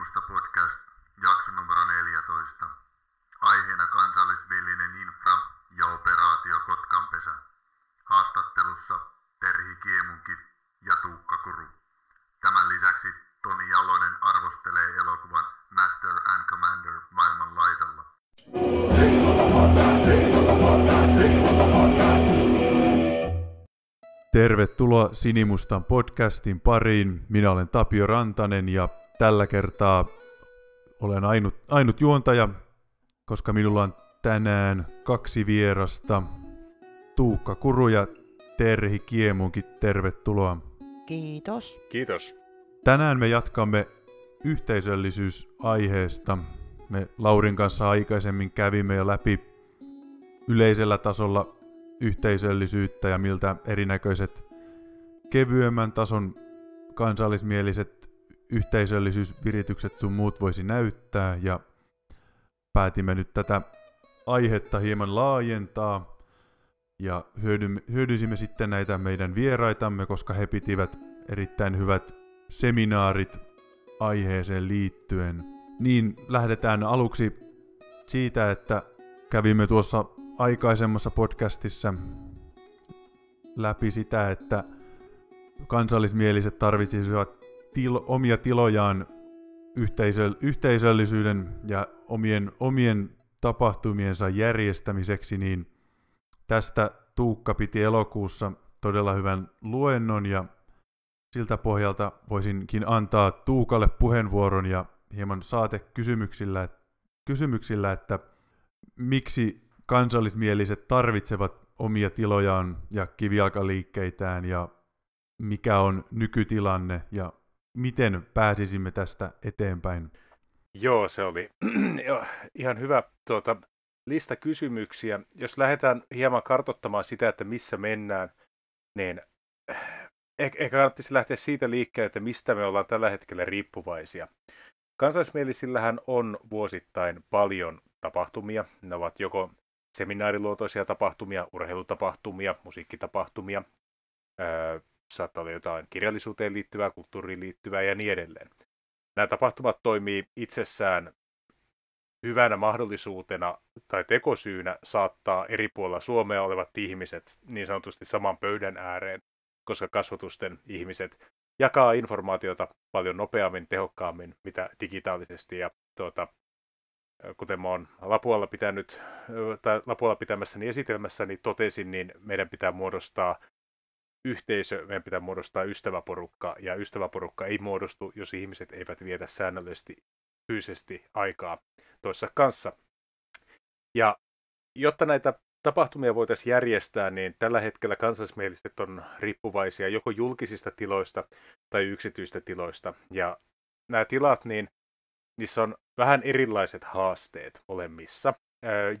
Tutkimusta podcast jakso numero 14. Aiheena kansallisvillinen infra ja operaatio Kotkanpesä. Haastattelussa Terhi Kiemunki ja Tuukka Kuru. Tämän lisäksi Toni Jalonen arvostelee elokuvan Master and Commander maailman laidalla. Tervetuloa Sinimustan podcastin pariin. Minä olen Tapio Rantanen ja tällä kertaa olen ainut, ainut juontaja, koska minulla on tänään kaksi vierasta. Tuukka Kuru ja Terhi Kiemunkin, tervetuloa. Kiitos. Kiitos. Tänään me jatkamme yhteisöllisyysaiheesta. Me Laurin kanssa aikaisemmin kävimme jo läpi yleisellä tasolla yhteisöllisyyttä ja miltä erinäköiset kevyemmän tason kansallismieliset yhteisöllisyysviritykset sun muut voisi näyttää ja päätimme nyt tätä aihetta hieman laajentaa ja hyödysimme sitten näitä meidän vieraitamme, koska he pitivät erittäin hyvät seminaarit aiheeseen liittyen. Niin lähdetään aluksi siitä, että kävimme tuossa aikaisemmassa podcastissa läpi sitä, että kansallismieliset tarvitsisivat til, omia tilojaan yhteisö, yhteisöllisyyden ja omien, omien tapahtumiensa järjestämiseksi, niin tästä Tuukka piti elokuussa todella hyvän luennon ja siltä pohjalta voisinkin antaa Tuukalle puheenvuoron ja hieman saate kysymyksillä, kysymyksillä että miksi kansallismieliset tarvitsevat omia tilojaan ja kivijalkaliikkeitään ja mikä on nykytilanne ja miten pääsisimme tästä eteenpäin? Joo, se oli ihan hyvä tuota, lista kysymyksiä. Jos lähdetään hieman kartottamaan sitä, että missä mennään, niin eh, eh, ehkä kannattaisi lähteä siitä liikkeelle, että mistä me ollaan tällä hetkellä riippuvaisia. Kansallismielisillähän on vuosittain paljon tapahtumia. Ne ovat joko seminaariluotoisia tapahtumia, urheilutapahtumia, musiikkitapahtumia, öö, saattaa olla jotain kirjallisuuteen liittyvää, kulttuuriin liittyvää ja niin edelleen. Nämä tapahtumat toimii itsessään hyvänä mahdollisuutena tai tekosyynä saattaa eri puolilla Suomea olevat ihmiset niin sanotusti saman pöydän ääreen, koska kasvatusten ihmiset jakaa informaatiota paljon nopeammin, tehokkaammin, mitä digitaalisesti. Ja tuota, kuten mä oon Lapualla, pitänyt, tai Lapualla pitämässäni esitelmässä, niin totesin, niin meidän pitää muodostaa yhteisö, meidän pitää muodostaa ystäväporukka, ja ystäväporukka ei muodostu, jos ihmiset eivät vietä säännöllisesti fyysisesti aikaa toissa kanssa. Ja jotta näitä tapahtumia voitaisiin järjestää, niin tällä hetkellä kansallismieliset on riippuvaisia joko julkisista tiloista tai yksityistä tiloista. Ja nämä tilat, niin niissä on vähän erilaiset haasteet olemissa.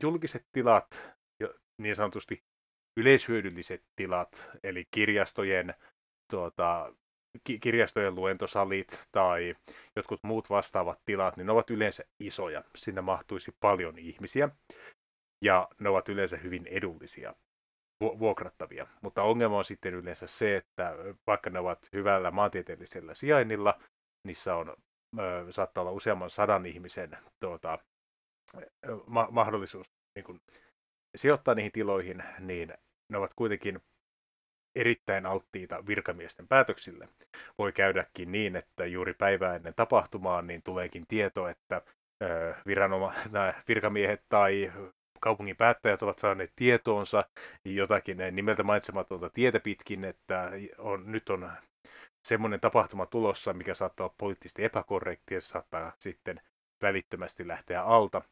Julkiset tilat, niin sanotusti yleishyödylliset tilat, eli kirjastojen, tuota, ki- kirjastojen luentosalit tai jotkut muut vastaavat tilat, niin ne ovat yleensä isoja. Sinne mahtuisi paljon ihmisiä ja ne ovat yleensä hyvin edullisia vuokrattavia. Mutta ongelma on sitten yleensä se, että vaikka ne ovat hyvällä maantieteellisellä sijainnilla, niissä on, ö, saattaa olla useamman sadan ihmisen tuota, ma- mahdollisuus niin kuin, sijoittaa niihin tiloihin, niin ne ovat kuitenkin erittäin alttiita virkamiesten päätöksille. Voi käydäkin niin, että juuri päivää ennen tapahtumaa niin tuleekin tieto, että viranoma- äh, virkamiehet tai kaupungin päättäjät ovat saaneet tietoonsa jotakin nimeltä mainitsematonta tietä pitkin, että on, nyt on semmoinen tapahtuma tulossa, mikä saattaa olla poliittisesti epäkorrekti ja saattaa sitten välittömästi lähteä alta.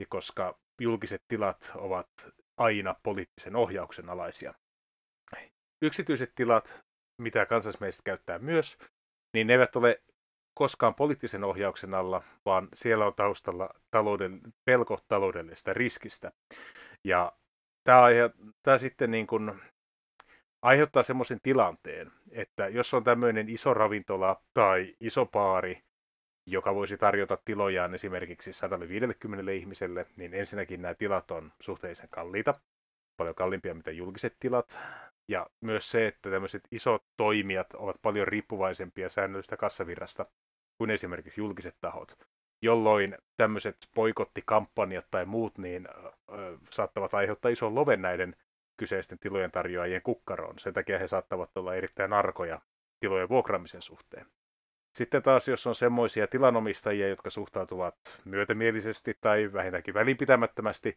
Ja koska julkiset tilat ovat aina poliittisen ohjauksen alaisia. Yksityiset tilat, mitä kansallismieliset käyttää myös, niin ne eivät ole koskaan poliittisen ohjauksen alla, vaan siellä on taustalla talouden, pelko taloudellisesta riskistä. Ja tämä, aihe, tämä sitten niin kuin aiheuttaa semmoisen tilanteen, että jos on tämmöinen iso ravintola tai iso paari, joka voisi tarjota tilojaan esimerkiksi 150 ihmiselle, niin ensinnäkin nämä tilat on suhteellisen kalliita, paljon kalliimpia mitä julkiset tilat. Ja myös se, että tämmöiset isot toimijat ovat paljon riippuvaisempia säännöllistä kassavirrasta kuin esimerkiksi julkiset tahot, jolloin tämmöiset poikottikampanjat tai muut niin ö, saattavat aiheuttaa ison loven näiden kyseisten tilojen tarjoajien kukkaroon. Sen takia he saattavat olla erittäin arkoja tilojen vuokraamisen suhteen. Sitten taas, jos on semmoisia tilanomistajia, jotka suhtautuvat myötämielisesti tai vähintäänkin välinpitämättömästi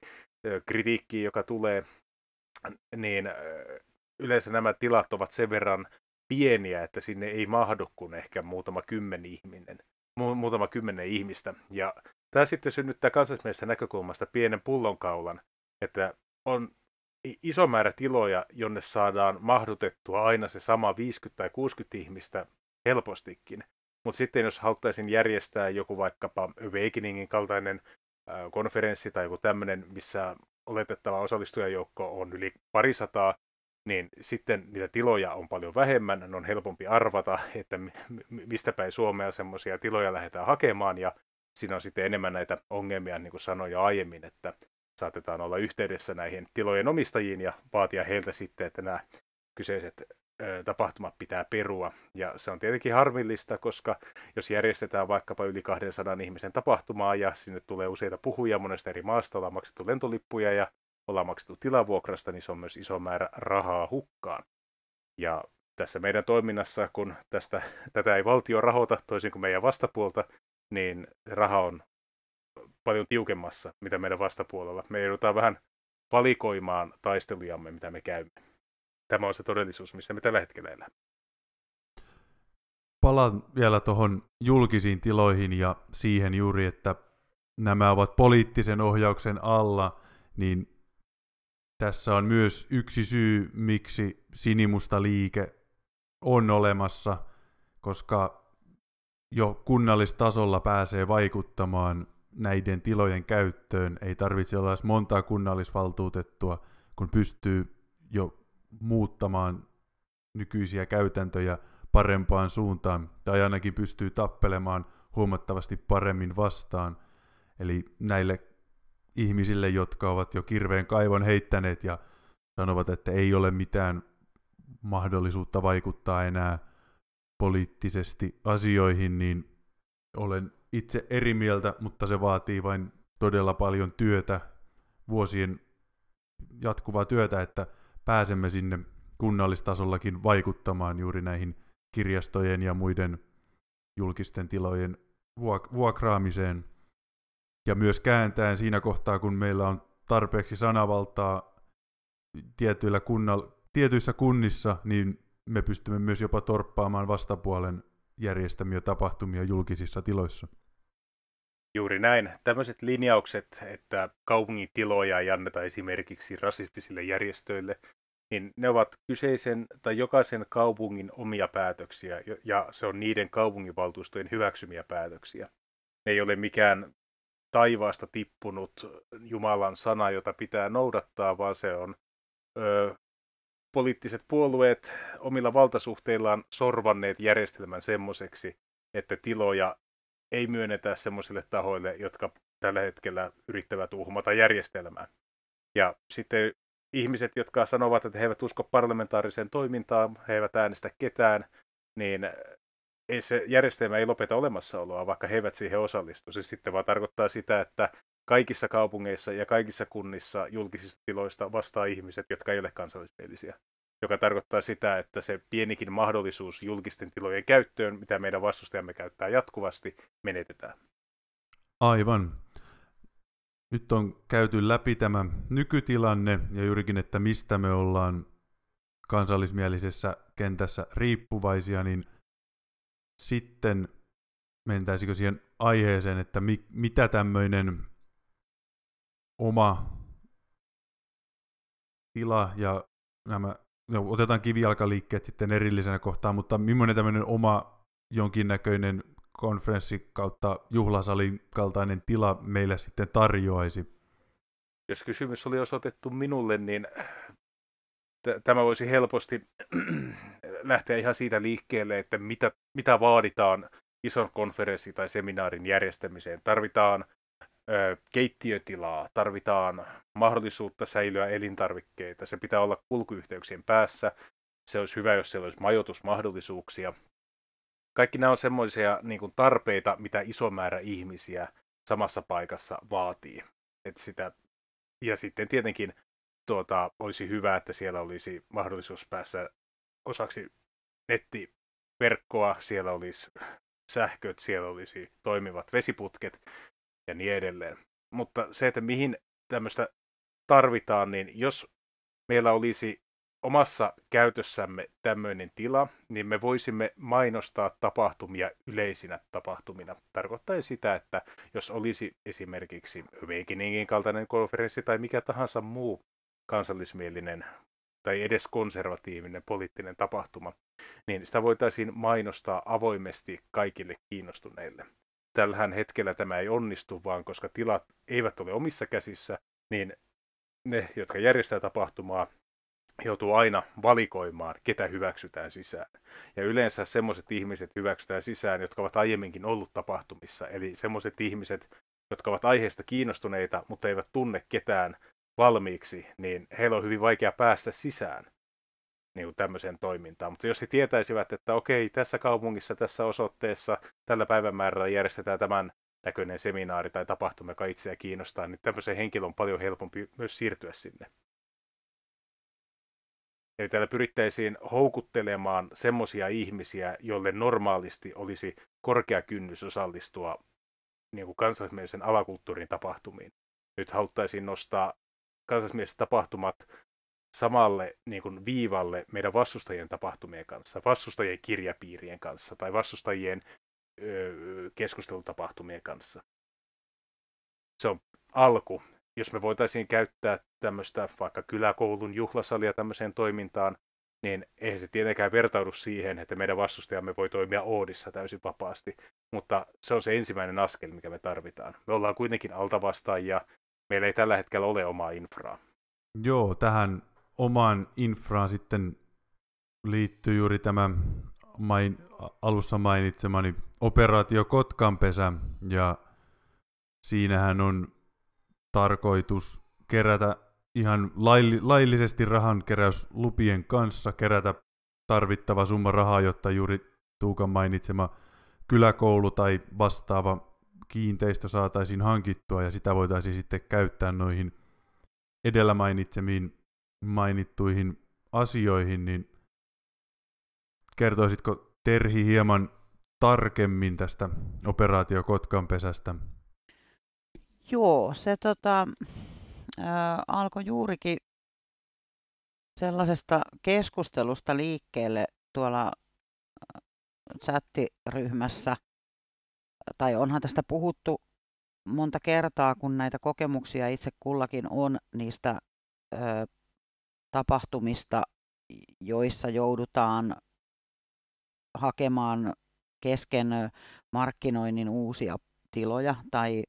kritiikkiin, joka tulee, niin yleensä nämä tilat ovat sen verran pieniä, että sinne ei mahdu kuin ehkä muutama kymmen ihminen, mu- muutama kymmenen ihmistä. Ja tämä sitten synnyttää kansallismielistä näkökulmasta pienen pullonkaulan, että on iso määrä tiloja, jonne saadaan mahdutettua aina se sama 50 tai 60 ihmistä helpostikin. Mutta sitten jos haluttaisiin järjestää joku vaikkapa Awakeningin kaltainen konferenssi tai joku tämmöinen, missä oletettava osallistujajoukko on yli parisataa, niin sitten niitä tiloja on paljon vähemmän, ne on helpompi arvata, että mistä päin Suomea semmoisia tiloja lähdetään hakemaan, ja siinä on sitten enemmän näitä ongelmia, niin kuin sanoin jo aiemmin, että saatetaan olla yhteydessä näihin tilojen omistajiin ja vaatia heiltä sitten, että nämä kyseiset tapahtumat pitää perua. Ja se on tietenkin harmillista, koska jos järjestetään vaikkapa yli 200 ihmisen tapahtumaa ja sinne tulee useita puhuja, monesta eri maasta, ollaan maksettu lentolippuja ja ollaan maksettu tilavuokrasta, niin se on myös iso määrä rahaa hukkaan. Ja tässä meidän toiminnassa, kun tästä, tätä ei valtio rahoita toisin kuin meidän vastapuolta, niin raha on paljon tiukemmassa, mitä meidän vastapuolella. Me joudutaan vähän valikoimaan taistelujamme, mitä me käymme tämä on se todellisuus, missä me tällä hetkellä elämme. Palaan vielä tuohon julkisiin tiloihin ja siihen juuri, että nämä ovat poliittisen ohjauksen alla, niin tässä on myös yksi syy, miksi sinimusta liike on olemassa, koska jo kunnallistasolla pääsee vaikuttamaan näiden tilojen käyttöön. Ei tarvitse olla edes montaa kunnallisvaltuutettua, kun pystyy jo muuttamaan nykyisiä käytäntöjä parempaan suuntaan, tai ainakin pystyy tappelemaan huomattavasti paremmin vastaan. Eli näille ihmisille, jotka ovat jo kirveen kaivon heittäneet ja sanovat, että ei ole mitään mahdollisuutta vaikuttaa enää poliittisesti asioihin, niin olen itse eri mieltä, mutta se vaatii vain todella paljon työtä, vuosien jatkuvaa työtä, että pääsemme sinne kunnallistasollakin vaikuttamaan juuri näihin kirjastojen ja muiden julkisten tilojen vuok- vuokraamiseen. Ja myös kääntäen siinä kohtaa, kun meillä on tarpeeksi sanavaltaa tietyillä kunnal- tietyissä kunnissa, niin me pystymme myös jopa torppaamaan vastapuolen järjestämiä tapahtumia julkisissa tiloissa. Juuri näin. Tämmöiset linjaukset, että kaupungin tiloja ei anneta esimerkiksi rasistisille järjestöille niin ne ovat kyseisen tai jokaisen kaupungin omia päätöksiä, ja se on niiden kaupunginvaltuustojen hyväksymiä päätöksiä. Ne ei ole mikään taivaasta tippunut Jumalan sana, jota pitää noudattaa, vaan se on ö, poliittiset puolueet omilla valtasuhteillaan sorvanneet järjestelmän semmoiseksi, että tiloja ei myönnetä semmoisille tahoille, jotka tällä hetkellä yrittävät uhmata järjestelmää. Ja sitten ihmiset, jotka sanovat, että he eivät usko parlamentaariseen toimintaan, he eivät äänestä ketään, niin ei se järjestelmä ei lopeta olemassaoloa, vaikka he eivät siihen osallistu. Se sitten vaan tarkoittaa sitä, että kaikissa kaupungeissa ja kaikissa kunnissa julkisista tiloista vastaa ihmiset, jotka ei ole kansallismielisiä. Joka tarkoittaa sitä, että se pienikin mahdollisuus julkisten tilojen käyttöön, mitä meidän vastustajamme käyttää jatkuvasti, menetetään. Aivan. Nyt on käyty läpi tämä nykytilanne ja juurikin, että mistä me ollaan kansallismielisessä kentässä riippuvaisia, niin sitten mentäisikö siihen aiheeseen, että mi- mitä tämmöinen oma tila ja nämä, no, otetaan kivijalkaliikkeet sitten erillisenä kohtaan, mutta millainen tämmöinen oma jonkinnäköinen konferenssi kautta juhlasalin kaltainen tila meille sitten tarjoaisi? Jos kysymys oli osoitettu minulle, niin t- tämä voisi helposti lähteä ihan siitä liikkeelle, että mitä, mitä vaaditaan ison konferenssi tai seminaarin järjestämiseen. Tarvitaan ö, keittiötilaa, tarvitaan mahdollisuutta säilyä elintarvikkeita, se pitää olla kulkuyhteyksien päässä, se olisi hyvä, jos siellä olisi majoitusmahdollisuuksia – kaikki nämä on semmoisia niin kuin tarpeita, mitä iso määrä ihmisiä samassa paikassa vaatii. Et sitä, ja sitten tietenkin tuota, olisi hyvä, että siellä olisi mahdollisuus päästä osaksi nettiverkkoa, siellä olisi sähköt, siellä olisi toimivat vesiputket ja niin edelleen. Mutta se, että mihin tämmöistä tarvitaan, niin jos meillä olisi omassa käytössämme tämmöinen tila, niin me voisimme mainostaa tapahtumia yleisinä tapahtumina. Tarkoittaa sitä, että jos olisi esimerkiksi Awakeningin kaltainen konferenssi tai mikä tahansa muu kansallismielinen tai edes konservatiivinen poliittinen tapahtuma, niin sitä voitaisiin mainostaa avoimesti kaikille kiinnostuneille. Tällähän hetkellä tämä ei onnistu, vaan koska tilat eivät ole omissa käsissä, niin ne, jotka järjestää tapahtumaa, joutuu aina valikoimaan, ketä hyväksytään sisään. Ja yleensä semmoiset ihmiset hyväksytään sisään, jotka ovat aiemminkin ollut tapahtumissa. Eli semmoiset ihmiset, jotka ovat aiheesta kiinnostuneita, mutta eivät tunne ketään valmiiksi, niin heillä on hyvin vaikea päästä sisään niin tämmöiseen toimintaan. Mutta jos he tietäisivät, että okei, tässä kaupungissa, tässä osoitteessa, tällä päivämäärällä järjestetään tämän näköinen seminaari tai tapahtuma, joka itseä kiinnostaa, niin tämmöisen henkilön on paljon helpompi myös siirtyä sinne. Eli täällä pyrittäisiin houkuttelemaan semmoisia ihmisiä, joille normaalisti olisi korkea kynnys osallistua niin kuin kansallismielisen alakulttuurin tapahtumiin. Nyt haluttaisiin nostaa kansallismieliset tapahtumat samalle niin kuin viivalle meidän vastustajien tapahtumien kanssa, vastustajien kirjapiirien kanssa tai vastustajien ö, keskustelutapahtumien kanssa. Se on alku jos me voitaisiin käyttää tämmöistä vaikka kyläkoulun juhlasalia tämmöiseen toimintaan, niin eihän se tietenkään vertaudu siihen, että meidän vastustajamme voi toimia Oodissa täysin vapaasti, mutta se on se ensimmäinen askel, mikä me tarvitaan. Me ollaan kuitenkin altavastaajia, meillä ei tällä hetkellä ole omaa infraa. Joo, tähän omaan infraan sitten liittyy juuri tämä main, alussa mainitsemani operaatio Kotkanpesä, ja siinähän on tarkoitus kerätä ihan lailli- laillisesti rahankeräyslupien kanssa, kerätä tarvittava summa rahaa, jotta juuri Tuukan mainitsema kyläkoulu tai vastaava kiinteistö saataisiin hankittua ja sitä voitaisiin sitten käyttää noihin edellä mainitsemiin mainittuihin asioihin, niin kertoisitko Terhi hieman tarkemmin tästä operaatio Kotkanpesästä? pesästä? Joo, se tota, äh, alkoi juurikin sellaisesta keskustelusta liikkeelle tuolla äh, chattiryhmässä, tai onhan tästä puhuttu monta kertaa, kun näitä kokemuksia itse kullakin on niistä ö, äh, tapahtumista, joissa joudutaan hakemaan kesken äh, markkinoinnin uusia tiloja tai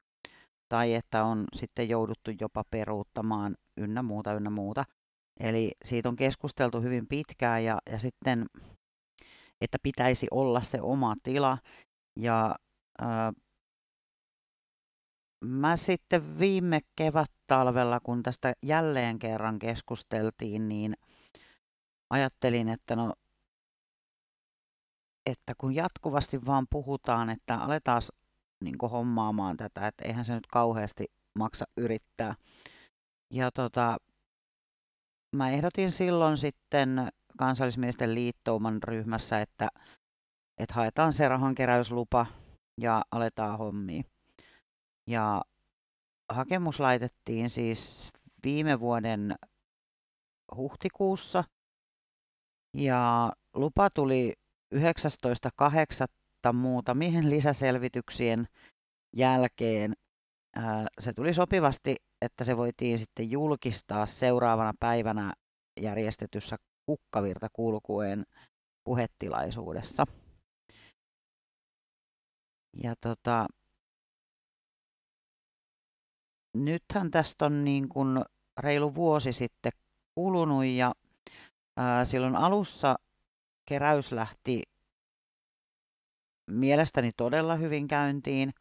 tai että on sitten jouduttu jopa peruuttamaan ynnä muuta, ynnä muuta. Eli siitä on keskusteltu hyvin pitkään ja, ja sitten, että pitäisi olla se oma tila. Ja ää, mä sitten viime kevät-talvella, kun tästä jälleen kerran keskusteltiin, niin ajattelin, että no, että kun jatkuvasti vaan puhutaan, että aletaan niin kuin hommaamaan tätä, että eihän se nyt kauheasti maksa yrittää. Ja tota, mä ehdotin silloin sitten kansallismiesten liittouman ryhmässä, että, että haetaan se rahankeräyslupa ja aletaan hommia. Ja hakemus laitettiin siis viime vuoden huhtikuussa ja lupa tuli mutta muutamien lisäselvityksien jälkeen ää, äh, se tuli sopivasti, että se voitiin sitten julkistaa seuraavana päivänä järjestetyssä kukkavirta kulkueen puhetilaisuudessa. Ja tota, nythän tästä on niin kuin reilu vuosi sitten kulunut ja ää, äh, silloin alussa keräys lähti mielestäni todella hyvin käyntiin.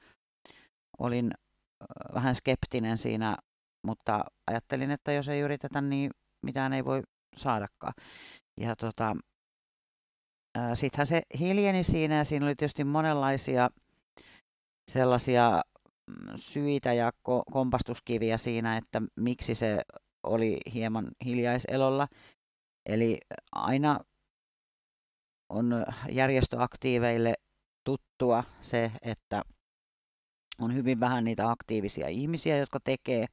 Olin vähän skeptinen siinä, mutta ajattelin, että jos ei yritetä, niin mitään ei voi saadakaan. Ja tota, sittenhän se hiljeni siinä ja siinä oli tietysti monenlaisia sellaisia mm, syitä ja ko- kompastuskiviä siinä, että miksi se oli hieman hiljaiselolla. Eli aina on järjestöaktiiveille tuttua se, että on hyvin vähän niitä aktiivisia ihmisiä, jotka tekee.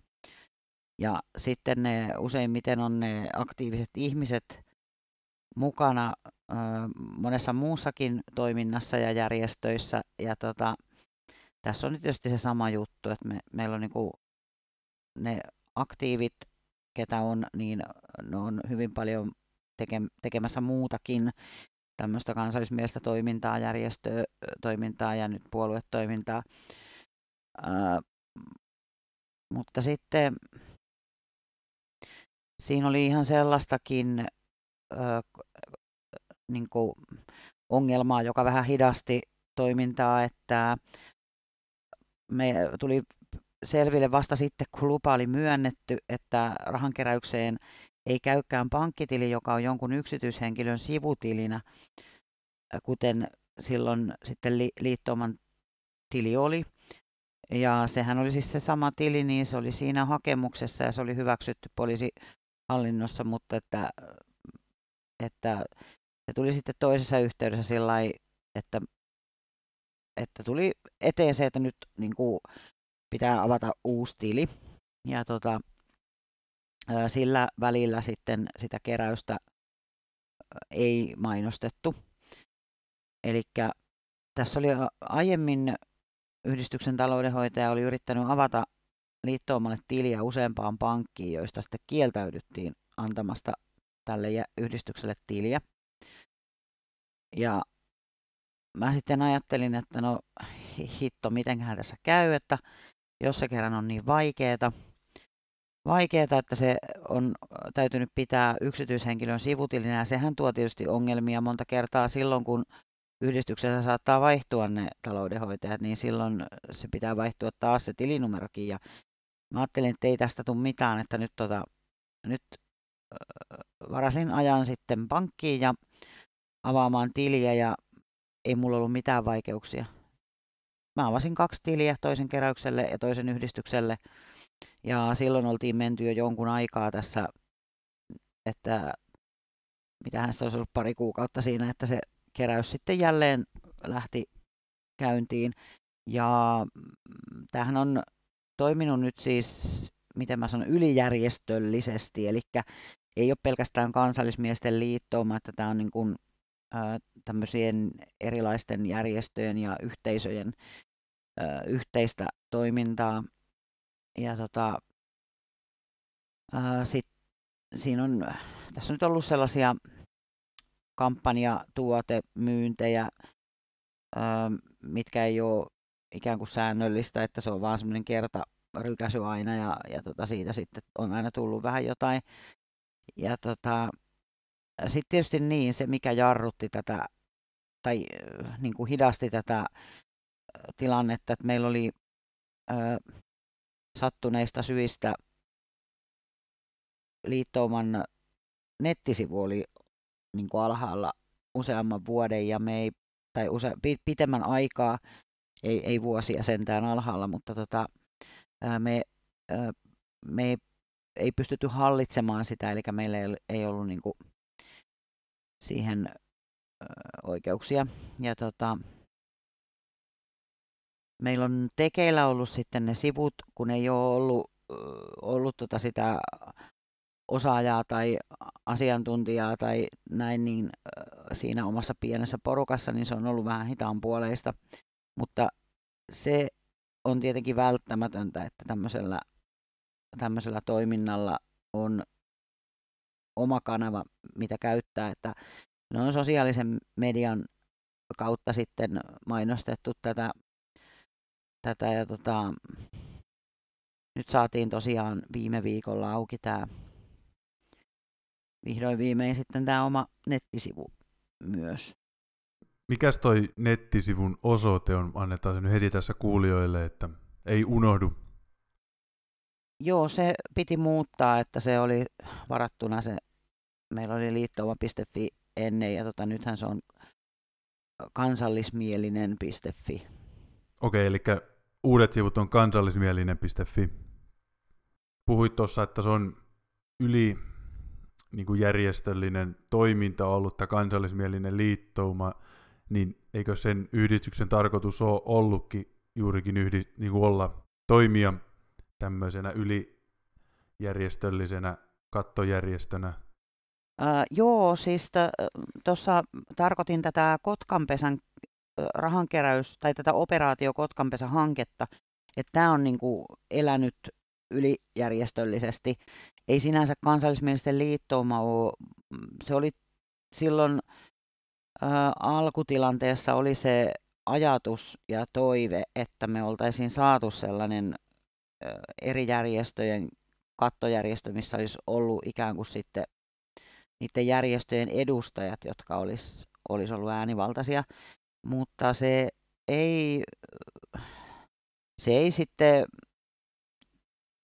Ja sitten ne useimmiten on ne aktiiviset ihmiset mukana ö, monessa muussakin toiminnassa ja järjestöissä. Ja tota, tässä on tietysti se sama juttu, että me, meillä on niinku ne aktiivit, ketä on, niin ne on hyvin paljon tekemässä muutakin tämmöistä kansallismielistä toimintaa, järjestötoimintaa ja nyt puoluetoimintaa. Ää, mutta sitten siinä oli ihan sellaistakin ää, niin kuin ongelmaa, joka vähän hidasti toimintaa, että me tuli selville vasta sitten, kun lupa oli myönnetty, että rahankeräykseen ei käykään pankkitili, joka on jonkun yksityishenkilön sivutilinä, kuten silloin sitten li, liittouman tili oli. Ja sehän oli siis se sama tili, niin se oli siinä hakemuksessa ja se oli hyväksytty poliisihallinnossa, mutta että, että se tuli sitten toisessa yhteydessä sillä että, että tuli eteen se, että nyt niin kuin, pitää avata uusi tili. Ja tota, sillä välillä sitten sitä keräystä ei mainostettu. Eli tässä oli aiemmin yhdistyksen taloudenhoitaja oli yrittänyt avata liittoomalle tiliä useampaan pankkiin, joista sitten kieltäydyttiin antamasta tälle yhdistykselle tiliä. Ja mä sitten ajattelin, että no hitto, mitenköhän tässä käy, että jos se kerran on niin vaikeeta, vaikeaa, että se on äh, täytynyt pitää yksityishenkilön sivutilinä. sehän tuo tietysti ongelmia monta kertaa silloin, kun yhdistyksessä saattaa vaihtua ne taloudenhoitajat, niin silloin se pitää vaihtua taas se tilinumerokin ja mä ajattelin, että ei tästä tule mitään, että nyt, tota, nyt äh, varasin ajan sitten pankkiin ja avaamaan tiliä ja ei mulla ollut mitään vaikeuksia mä avasin kaksi tiliä toisen keräykselle ja toisen yhdistykselle. Ja silloin oltiin menty jo jonkun aikaa tässä, että mitähän se olisi ollut pari kuukautta siinä, että se keräys sitten jälleen lähti käyntiin. Ja tämähän on toiminut nyt siis, miten mä sanon, ylijärjestöllisesti, eli ei ole pelkästään kansallismiesten liittouma, että tämä on niin kuin, ä, tämmöisien erilaisten järjestöjen ja yhteisöjen yhteistä toimintaa. Ja tota, ö, sit, siinä on, tässä on nyt ollut sellaisia kampanjatuotemyyntejä, ö, mitkä ei ole ikään kuin säännöllistä, että se on vaan semmoinen kerta rykäsy aina ja, ja tota siitä sitten on aina tullut vähän jotain. Ja tota, sitten tietysti niin, se mikä jarrutti tätä tai niin kuin hidasti tätä tilannetta, että meillä oli ö, sattuneista syistä liittouman nettisivu oli niin kuin alhaalla useamman vuoden ja me ei, tai use, pitemmän aikaa, ei, ei vuosia sentään alhaalla, mutta tota, me, me ei, ei pystytty hallitsemaan sitä, eli meillä ei, ei ollut niin kuin siihen oikeuksia. Ja tota, meillä on tekeillä ollut sitten ne sivut, kun ei ole ollut, ollut tota sitä osaajaa tai asiantuntijaa tai näin, niin siinä omassa pienessä porukassa, niin se on ollut vähän hitaan puoleista. Mutta se on tietenkin välttämätöntä, että tämmöisellä, tämmöisellä toiminnalla on oma kanava, mitä käyttää, että ne on sosiaalisen median kautta sitten mainostettu tätä tätä ja tota, nyt saatiin tosiaan viime viikolla auki tämä vihdoin viimein sitten tämä oma nettisivu myös. Mikäs toi nettisivun osoite on? Annetaan se nyt heti tässä kuulijoille, että ei unohdu. Joo, se piti muuttaa, että se oli varattuna se, meillä oli liittouma.fi ennen ja tota, nythän se on kansallismielinen.fi. Okei, okay, eli uudet sivut on kansallismielinen.fi. Puhuit tuossa, että se on yli niin kuin järjestöllinen toiminta ollut tämä kansallismielinen liittouma, niin eikö sen yhdistyksen tarkoitus ole ollutkin juurikin yhdi, niin kuin olla toimia tämmöisenä ylijärjestöllisenä kattojärjestönä? Äh, joo, siis tuossa tarkoitin tätä Kotkanpesän rahankeräys tai tätä operaatio Kotkanpesä-hanketta, että tämä on niin kuin elänyt ylijärjestöllisesti. Ei sinänsä kansallismielisten liittouma ole, mm, se oli silloin äh, alkutilanteessa oli se ajatus ja toive, että me oltaisiin saatu sellainen äh, eri järjestöjen kattojärjestö, missä olisi ollut ikään kuin sitten niiden järjestöjen edustajat, jotka olisi olis ollut äänivaltaisia. Mutta se ei, se ei sitten,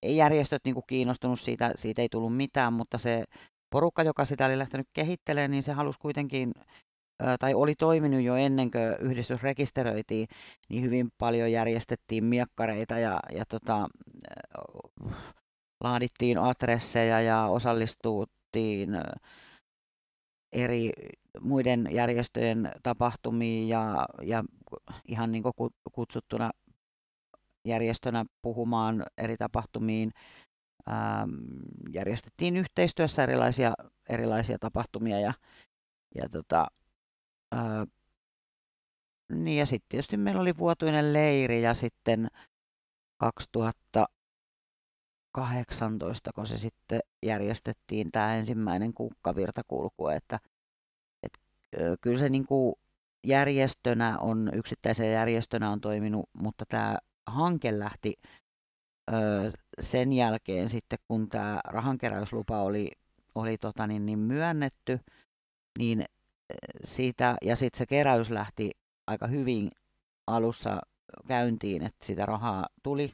ei järjestöt niin kiinnostunut siitä, siitä ei tullut mitään, mutta se porukka, joka sitä oli lähtenyt kehittelemään, niin se halusi kuitenkin tai oli toiminut jo ennen kuin yhdistys rekisteröitiin, niin hyvin paljon järjestettiin miekkareita ja, ja tota, laadittiin adresseja ja osallistuttiin eri muiden järjestöjen tapahtumia ja, ja ihan niin kuin kutsuttuna järjestönä puhumaan eri tapahtumiin. Ähm, järjestettiin yhteistyössä erilaisia, erilaisia tapahtumia ja, ja, tota, äh, niin ja sitten tietysti meillä oli vuotuinen leiri ja sitten 2018, kun se sitten järjestettiin tämä ensimmäinen kukkavirtakulku, että kyllä se niin kuin järjestönä on, yksittäisen järjestönä on toiminut, mutta tämä hanke lähti ö, sen jälkeen sitten, kun tämä rahankeräyslupa oli, oli tota niin, niin myönnetty, niin siitä, ja sitten se keräys lähti aika hyvin alussa käyntiin, että sitä rahaa tuli,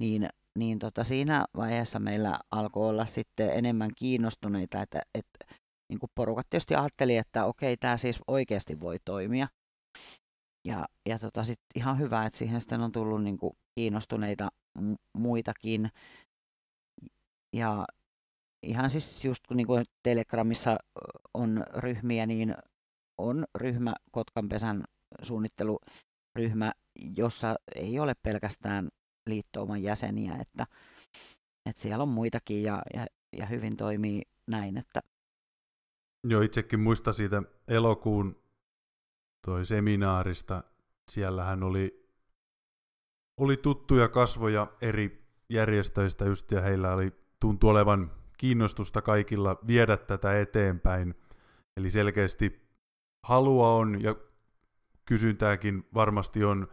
niin, niin tota siinä vaiheessa meillä alkoi olla sitten enemmän kiinnostuneita, että, että niin kuin porukat tietysti ajatteli, että okei, tämä siis oikeasti voi toimia. Ja, ja tota, sit ihan hyvä, että siihen sitten on tullut niin kuin kiinnostuneita muitakin. Ja ihan siis just kun niin kuin Telegramissa on ryhmiä, niin on ryhmä Kotkanpesän suunnitteluryhmä, jossa ei ole pelkästään liittouman jäseniä, että, että siellä on muitakin ja, ja, ja hyvin toimii näin, että Joo, itsekin muista siitä elokuun toi seminaarista. Siellähän oli, oli tuttuja kasvoja eri järjestöistä just, ja heillä oli, tuntui olevan kiinnostusta kaikilla viedä tätä eteenpäin. Eli selkeästi halua on ja kysyntääkin varmasti on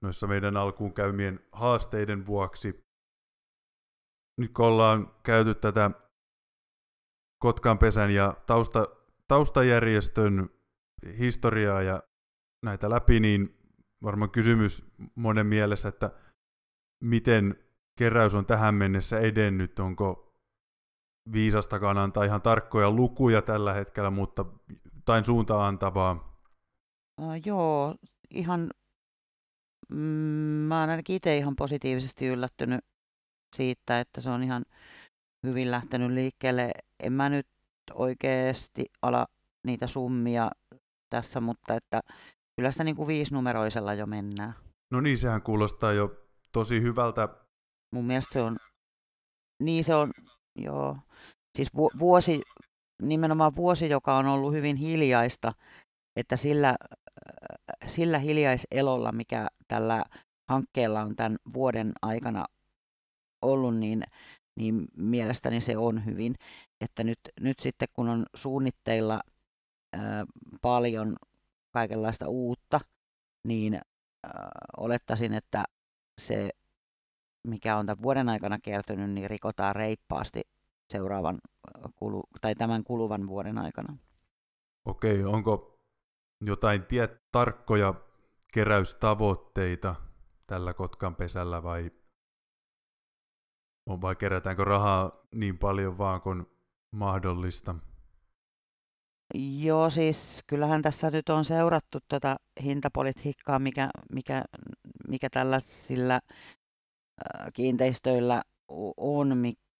noissa meidän alkuun käymien haasteiden vuoksi. Nyt kun ollaan käyty tätä Kotkan pesän ja tausta, taustajärjestön historiaa ja näitä läpi, niin varmaan kysymys monen mielessä, että miten keräys on tähän mennessä edennyt, onko viisastakaan antaa ihan tarkkoja lukuja tällä hetkellä, mutta jotain suuntaa antavaa. No, joo, ihan mm, mä oon ainakin itse ihan positiivisesti yllättynyt siitä, että se on ihan hyvin lähtenyt liikkeelle en mä nyt oikeasti ala niitä summia tässä, mutta että kyllä sitä niin kuin viisinumeroisella jo mennään. No niin, sehän kuulostaa jo tosi hyvältä. Mun mielestä se on, niin se on, joo. Siis vuosi, nimenomaan vuosi, joka on ollut hyvin hiljaista, että sillä, sillä hiljaiselolla, mikä tällä hankkeella on tämän vuoden aikana ollut, niin niin mielestäni se on hyvin. Että nyt, nyt sitten kun on suunnitteilla ö, paljon kaikenlaista uutta, niin ö, olettaisin, että se, mikä on tämän vuoden aikana kertynyt, niin rikotaan reippaasti seuraavan kulu, tai tämän kuluvan vuoden aikana. Okei, onko jotain tiet tarkkoja keräystavoitteita tällä Kotkan pesällä vai on vai kerätäänkö rahaa niin paljon vaan kuin mahdollista? Joo, siis kyllähän tässä nyt on seurattu tätä hintapolitiikkaa, mikä, mikä, mikä tällaisilla äh, kiinteistöillä on,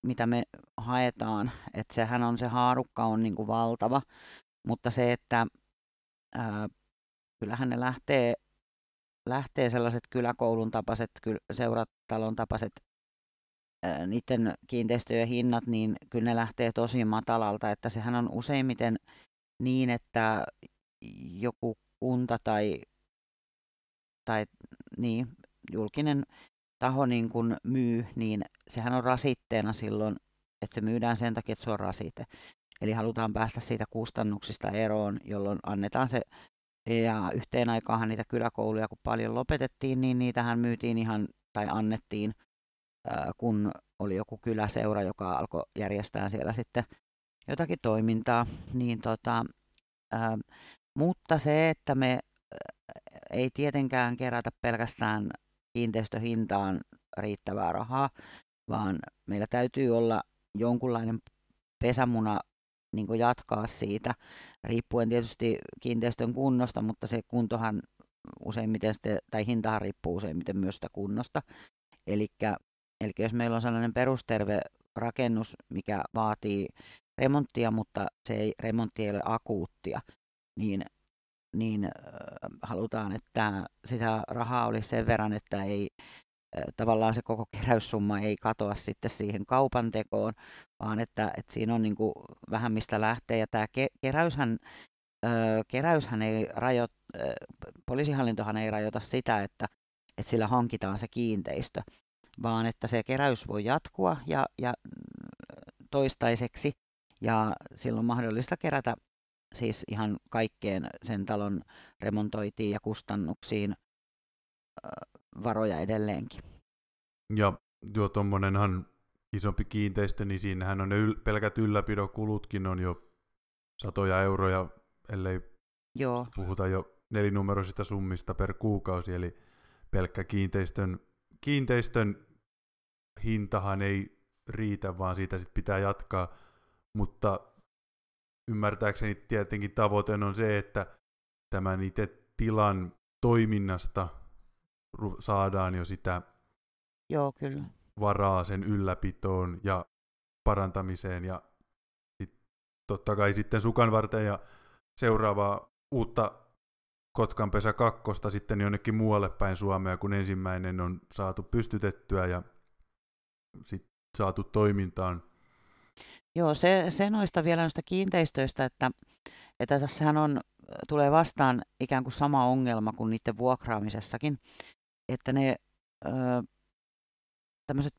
mitä me haetaan. Että sehän on se haarukka on niin kuin valtava, mutta se, että ää, äh, kyllähän ne lähtee, lähtee sellaiset kyläkoulun tapaiset, seuratalon tapaiset niiden kiinteistöjen hinnat, niin kyllä ne lähtee tosi matalalta, että sehän on useimmiten niin, että joku kunta tai, tai niin, julkinen taho niin kun myy, niin sehän on rasitteena silloin, että se myydään sen takia, että se on rasite. Eli halutaan päästä siitä kustannuksista eroon, jolloin annetaan se, ja yhteen aikaan niitä kyläkouluja, kun paljon lopetettiin, niin niitähän myytiin ihan, tai annettiin – kun oli joku kyläseura, joka alkoi järjestää siellä sitten jotakin toimintaa. Niin tota, mutta se, että me ei tietenkään kerätä pelkästään kiinteistöhintaan riittävää rahaa, vaan meillä täytyy olla jonkunlainen pesämuna niin jatkaa siitä, riippuen tietysti kiinteistön kunnosta, mutta se kuntohan useimmiten, sitten, tai hintahan riippuu useimmiten myös sitä kunnosta. Eli Eli jos meillä on sellainen perusterve rakennus, mikä vaatii remonttia, mutta se ei, remontti ei ole akuuttia, niin, niin halutaan, että sitä rahaa olisi sen verran, että ei tavallaan se koko keräyssumma ei katoa sitten siihen kaupan tekoon, vaan että, että siinä on niin vähän mistä lähtee. Ja tämä ke- keräyshän, ö, keräyshän ei rajoita, poliisihallintohan ei rajoita sitä, että, että sillä hankitaan se kiinteistö, vaan että se keräys voi jatkua ja, ja mm, toistaiseksi. Ja silloin mahdollista kerätä siis ihan kaikkeen sen talon remontoitiin ja kustannuksiin varoja edelleenkin. Ja tuo tuommoinenhan isompi kiinteistö, niin siinähän on ne yl- pelkät ylläpidokulutkin on jo satoja euroja, ellei Joo. puhuta jo nelinumeroisista summista per kuukausi, eli pelkkä kiinteistön, kiinteistön hintahan ei riitä, vaan siitä sit pitää jatkaa. Mutta ymmärtääkseni tietenkin tavoite on se, että tämän itse tilan toiminnasta saadaan jo sitä Joo, kyllä. varaa sen ylläpitoon ja parantamiseen ja sit, totta kai sitten sukan varten ja seuraavaa uutta Kotkanpesä kakkosta sitten jonnekin muualle päin Suomea, kun ensimmäinen on saatu pystytettyä ja sit saatu toimintaan? Joo, se, se noista vielä noista kiinteistöistä, että, että tässähän on, tulee vastaan ikään kuin sama ongelma kuin niiden vuokraamisessakin, että ne tämmöiset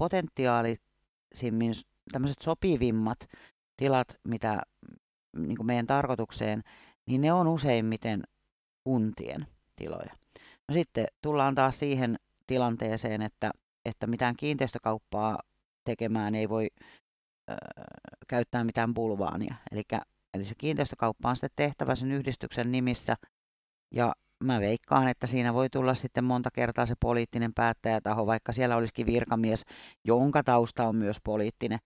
potentiaalisimmin tämmöiset sopivimmat tilat, mitä niin kuin meidän tarkoitukseen, niin ne on useimmiten kuntien tiloja. No sitten tullaan taas siihen tilanteeseen, että että mitään kiinteistökauppaa tekemään ei voi ö, käyttää mitään bulvaania. Eli, eli se kiinteistökauppa on sitten tehtävä sen yhdistyksen nimissä ja mä veikkaan, että siinä voi tulla sitten monta kertaa se poliittinen päättäjätaho, vaikka siellä olisikin virkamies, jonka tausta on myös poliittinen,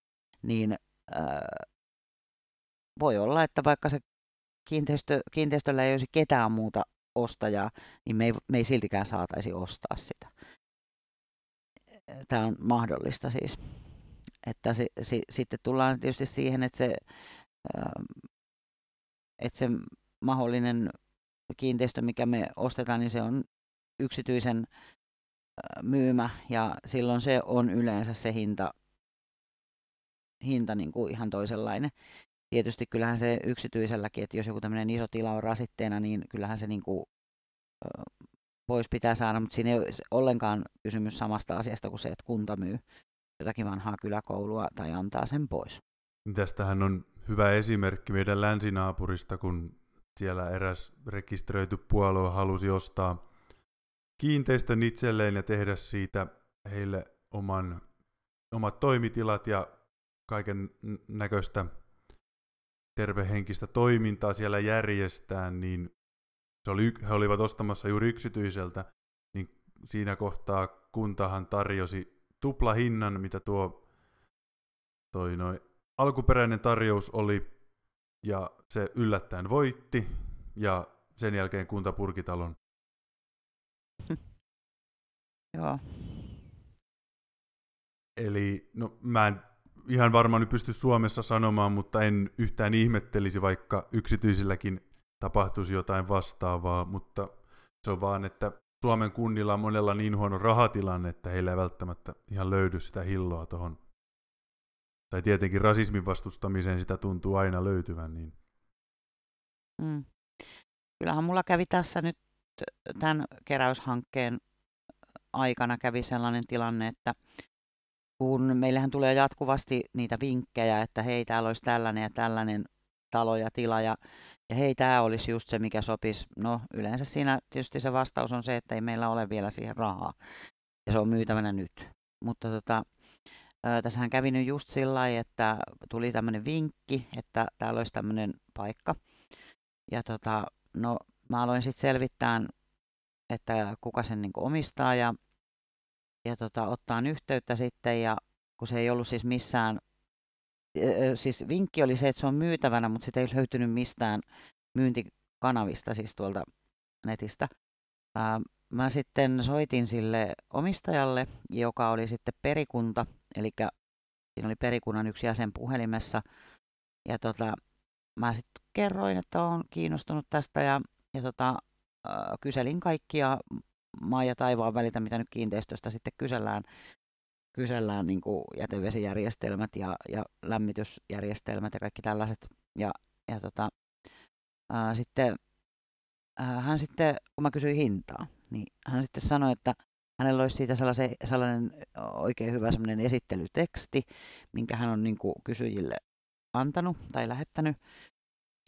niin ö, voi olla, että vaikka se kiinteistö, kiinteistöllä ei olisi ketään muuta ostajaa, niin me ei, me ei siltikään saataisi ostaa sitä tämä on mahdollista siis. Että si, si, sitten tullaan tietysti siihen, että se, ähm, että se mahdollinen kiinteistö, mikä me ostetaan, niin se on yksityisen äh, myymä ja silloin se on yleensä se hinta, hinta niin kuin ihan toisenlainen. Tietysti kyllähän se yksityiselläkin, että jos joku tämmöinen iso tila on rasitteena, niin kyllähän se niin kuin, äh, pois pitää saada, mutta siinä ei ole ollenkaan kysymys samasta asiasta kuin se, että kunta myy jotakin vanhaa kyläkoulua tai antaa sen pois. Tästähän on hyvä esimerkki meidän länsinaapurista, kun siellä eräs rekisteröity puolue halusi ostaa kiinteistön itselleen ja tehdä siitä heille oman, omat toimitilat ja kaiken näköistä tervehenkistä toimintaa siellä järjestää, niin se oli, he olivat ostamassa juuri yksityiseltä, niin siinä kohtaa kuntahan tarjosi tuplahinnan, mitä tuo toi noi, alkuperäinen tarjous oli, ja se yllättäen voitti, ja sen jälkeen kunta purki talon. Joo. Eli no, mä en ihan varmaan nyt pysty Suomessa sanomaan, mutta en yhtään ihmettelisi, vaikka yksityisilläkin tapahtuisi jotain vastaavaa, mutta se on vaan, että Suomen kunnilla on monella niin huono rahatilanne, että heillä ei välttämättä ihan löydy sitä hilloa tuohon. Tai tietenkin rasismin vastustamiseen sitä tuntuu aina löytyvän. Niin. Mm. Kyllähän mulla kävi tässä nyt tämän keräyshankkeen aikana kävi sellainen tilanne, että kun meillähän tulee jatkuvasti niitä vinkkejä, että hei, täällä olisi tällainen ja tällainen talo ja tila, ja ja hei, tämä olisi just se, mikä sopisi. No yleensä siinä tietysti se vastaus on se, että ei meillä ole vielä siihen rahaa. Ja se on myytävänä nyt. Mutta tota, tässähän kävi nyt just sillä lailla, että tuli tämmöinen vinkki, että täällä olisi tämmöinen paikka. Ja tota, no mä aloin sitten selvittää, että kuka sen niin omistaa ja, ja tota, ottaa yhteyttä sitten. Ja kun se ei ollut siis missään siis vinkki oli se, että se on myytävänä, mutta sitä ei löytynyt mistään myyntikanavista, siis tuolta netistä. mä sitten soitin sille omistajalle, joka oli sitten perikunta, eli siinä oli perikunnan yksi jäsen puhelimessa. Ja tota, mä sitten kerroin, että olen kiinnostunut tästä ja, ja tota, kyselin kaikkia maa ja taivaan välitä, mitä nyt kiinteistöstä sitten kysellään kysellään niin kuin jätevesijärjestelmät ja, ja lämmitysjärjestelmät ja kaikki tällaiset. Ja, ja tota, ää, sitten, ää, hän sitten, kun mä kysyin hintaa, niin hän sitten sanoi, että hänellä olisi siitä sellase, sellainen oikein hyvä sellainen esittelyteksti, minkä hän on niin kuin kysyjille antanut tai lähettänyt.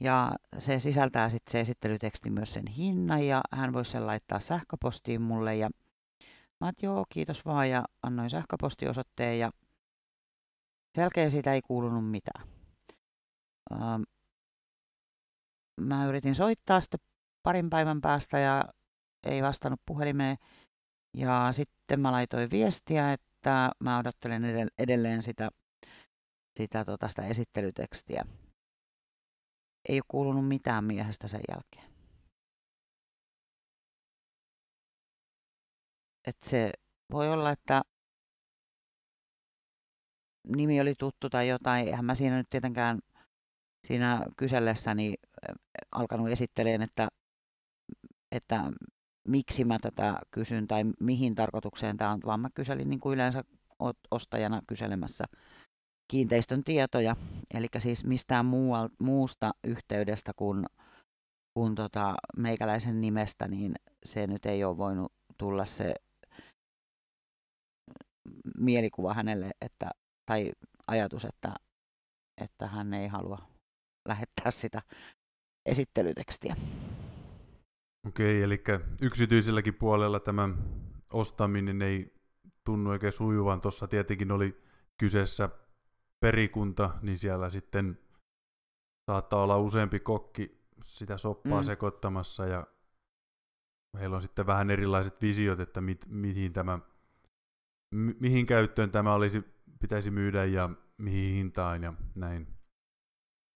Ja se sisältää sitten se esittelyteksti myös sen hinnan ja hän voisi sen laittaa sähköpostiin mulle ja Mä oot, joo, kiitos vaan ja annoin sähköpostiosoitteen ja sen jälkeen siitä ei kuulunut mitään. Öö, mä yritin soittaa sitten parin päivän päästä ja ei vastannut puhelimeen. Ja sitten mä laitoin viestiä, että mä odottelen edelleen sitä, sitä, tota, sitä esittelytekstiä. Ei ole kuulunut mitään miehestä sen jälkeen. että se voi olla, että nimi oli tuttu tai jotain. Eihän mä siinä nyt tietenkään siinä kysellessäni alkanut esitteleen, että, että miksi mä tätä kysyn tai mihin tarkoitukseen tämä on, vaan mä kyselin niin kuin yleensä ostajana kyselemässä kiinteistön tietoja, eli siis mistään muual, muusta yhteydestä kuin, kuin tota meikäläisen nimestä, niin se nyt ei ole voinut tulla se mielikuva hänelle, että, tai ajatus, että, että hän ei halua lähettää sitä esittelytekstiä. Okei, eli yksityiselläkin puolella tämä ostaminen ei tunnu oikein sujuvan. Tuossa tietenkin oli kyseessä perikunta, niin siellä sitten saattaa olla useampi kokki sitä soppaa mm. sekoittamassa ja heillä on sitten vähän erilaiset visiot, että mit, mihin tämä mihin käyttöön tämä olisi, pitäisi myydä ja mihin hintaan ja näin.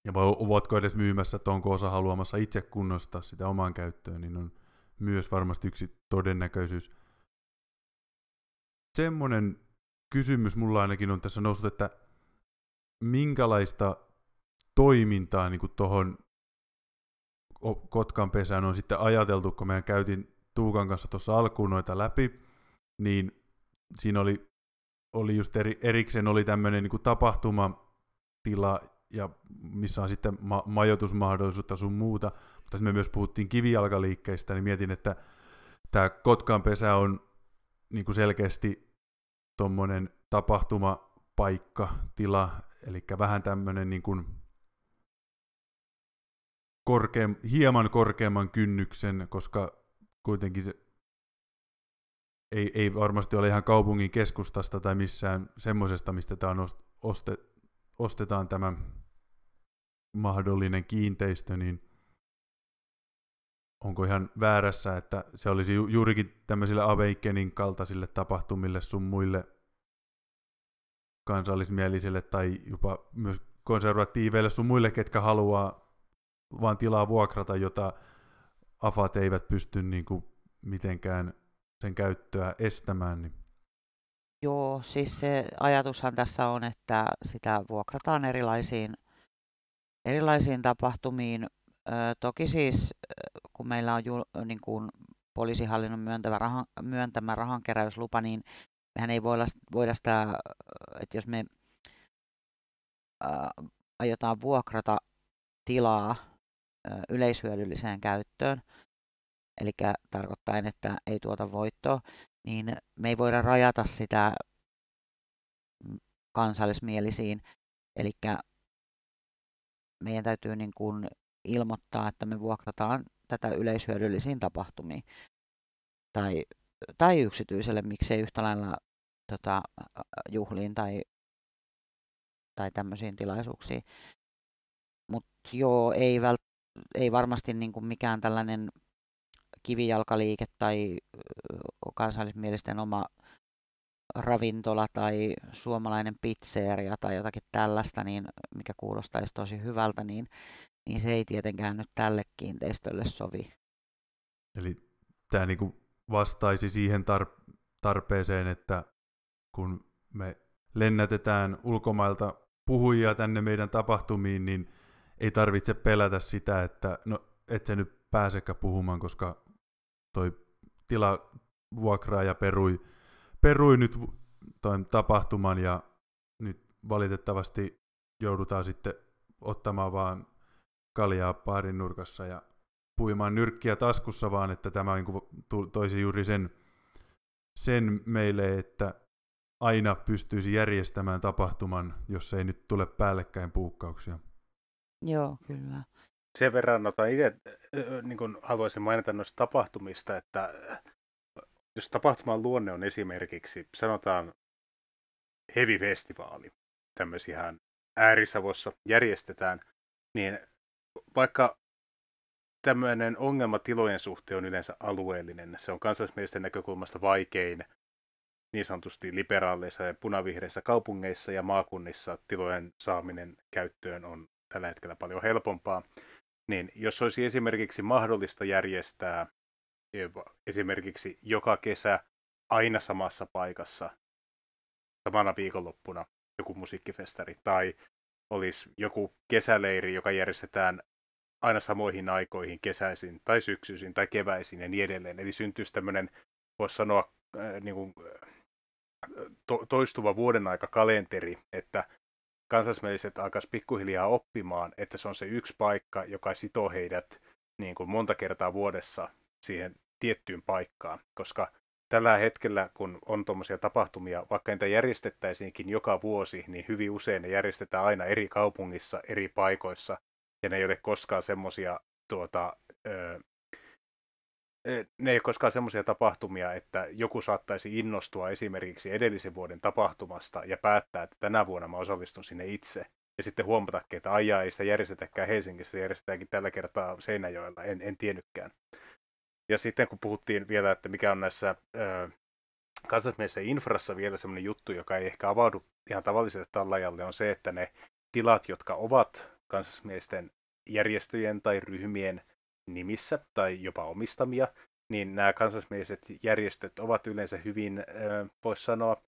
Ja vai ovatko edes myymässä, että onko osa haluamassa itse kunnostaa sitä omaan käyttöön, niin on myös varmasti yksi todennäköisyys. Semmoinen kysymys mulla ainakin on tässä noussut, että minkälaista toimintaa niin tuohon Kotkan pesään on sitten ajateltu, kun mehän käytiin Tuukan kanssa tuossa alkuun noita läpi, niin siinä oli, oli just eri, erikseen oli tämmöinen niin tapahtumatila, ja missä on sitten ma- majoitusmahdollisuutta sun muuta, mutta me myös puhuttiin kivijalkaliikkeistä, niin mietin, että tämä Kotkan pesä on niin kuin selkeästi tuommoinen tapahtumapaikka, tila, eli vähän tämmöinen niin kuin korkeam, hieman korkeamman kynnyksen, koska kuitenkin se ei, ei varmasti ole ihan kaupungin keskustasta tai missään semmoisesta, mistä tämä on oste, ostetaan tämä mahdollinen kiinteistö, niin onko ihan väärässä, että se olisi ju- juurikin tämmöisille Awakenin kaltaisille tapahtumille sun muille kansallismielisille tai jopa myös konservatiiveille sun muille, ketkä haluaa vaan tilaa vuokrata, jota afat eivät pysty niin kuin mitenkään sen käyttöä estämään. Niin... Joo, siis se ajatushan tässä on, että sitä vuokrataan erilaisiin, erilaisiin tapahtumiin. Ö, toki siis, kun meillä on jul, niin kuin poliisihallinnon myöntävä rahan, myöntämä rahankeräyslupa, niin mehän ei voida, voida sitä, että jos me ajotaan aiotaan vuokrata tilaa ää, yleishyödylliseen käyttöön, eli tarkoittaa, että ei tuota voittoa, niin me ei voida rajata sitä kansallismielisiin. Eli meidän täytyy niin kuin ilmoittaa, että me vuokrataan tätä yleishyödyllisiin tapahtumiin tai, tai yksityiselle, miksei yhtä lailla tota, juhliin tai, tai tämmöisiin tilaisuuksiin. Mutta joo, ei, vält, ei varmasti niin kuin mikään tällainen kivijalkaliike tai kansallismielisten oma ravintola tai suomalainen pizzeria tai jotakin tällaista, niin mikä kuulostaisi tosi hyvältä, niin, niin se ei tietenkään nyt tälle kiinteistölle sovi. Eli tämä niinku vastaisi siihen tar- tarpeeseen, että kun me lennätetään ulkomailta puhujia tänne meidän tapahtumiin, niin ei tarvitse pelätä sitä, että no et se nyt pääsekä puhumaan, koska toi tila vuokraa ja perui, perui nyt toi tapahtuman ja nyt valitettavasti joudutaan sitten ottamaan vaan kaljaa paarin nurkassa ja puimaan nyrkkiä taskussa, vaan että tämä niin toisi juuri sen, sen meille, että aina pystyisi järjestämään tapahtuman, jos ei nyt tule päällekkäin puukkauksia. Joo, kyllä sen verran otan itse, niin kuin haluaisin mainita noista tapahtumista, että jos tapahtuman luonne on esimerkiksi, sanotaan heavy-festivaali, tämmöisiä äärisavossa järjestetään, niin vaikka tämmöinen ongelma tilojen suhteen on yleensä alueellinen, se on kansallismielisten näkökulmasta vaikein niin sanotusti liberaaleissa ja punavihreissä kaupungeissa ja maakunnissa tilojen saaminen käyttöön on tällä hetkellä paljon helpompaa. Niin, jos olisi esimerkiksi mahdollista järjestää e, esimerkiksi joka kesä aina samassa paikassa samana viikonloppuna joku musiikkifestari tai olisi joku kesäleiri, joka järjestetään aina samoihin aikoihin kesäisin tai syksyisin tai keväisin ja niin edelleen. Eli syntyisi tämmöinen, voisi sanoa, äh, niin kuin, äh, to, toistuva vuoden aika kalenteri, että kansallismieliset alkaisivat pikkuhiljaa oppimaan, että se on se yksi paikka, joka sitoo heidät niin kuin monta kertaa vuodessa siihen tiettyyn paikkaan, koska tällä hetkellä, kun on tuommoisia tapahtumia, vaikka niitä järjestettäisiinkin joka vuosi, niin hyvin usein ne järjestetään aina eri kaupungissa, eri paikoissa, ja ne ei ole koskaan semmoisia tuota, ne ei ole koskaan semmoisia tapahtumia, että joku saattaisi innostua esimerkiksi edellisen vuoden tapahtumasta ja päättää, että tänä vuonna mä osallistun sinne itse. Ja sitten huomata, että ajaa ei sitä järjestetäkään Helsingissä, se järjestetäänkin tällä kertaa Seinäjoella, en, en tiennytkään. Ja sitten kun puhuttiin vielä, että mikä on näissä ö, kansallismielessä infrassa vielä semmoinen juttu, joka ei ehkä avaudu ihan tavalliselle tallajalle, on se, että ne tilat, jotka ovat kansallismielisten järjestöjen tai ryhmien nimissä tai jopa omistamia, niin nämä kansallismieliset järjestöt ovat yleensä hyvin, voisi sanoa,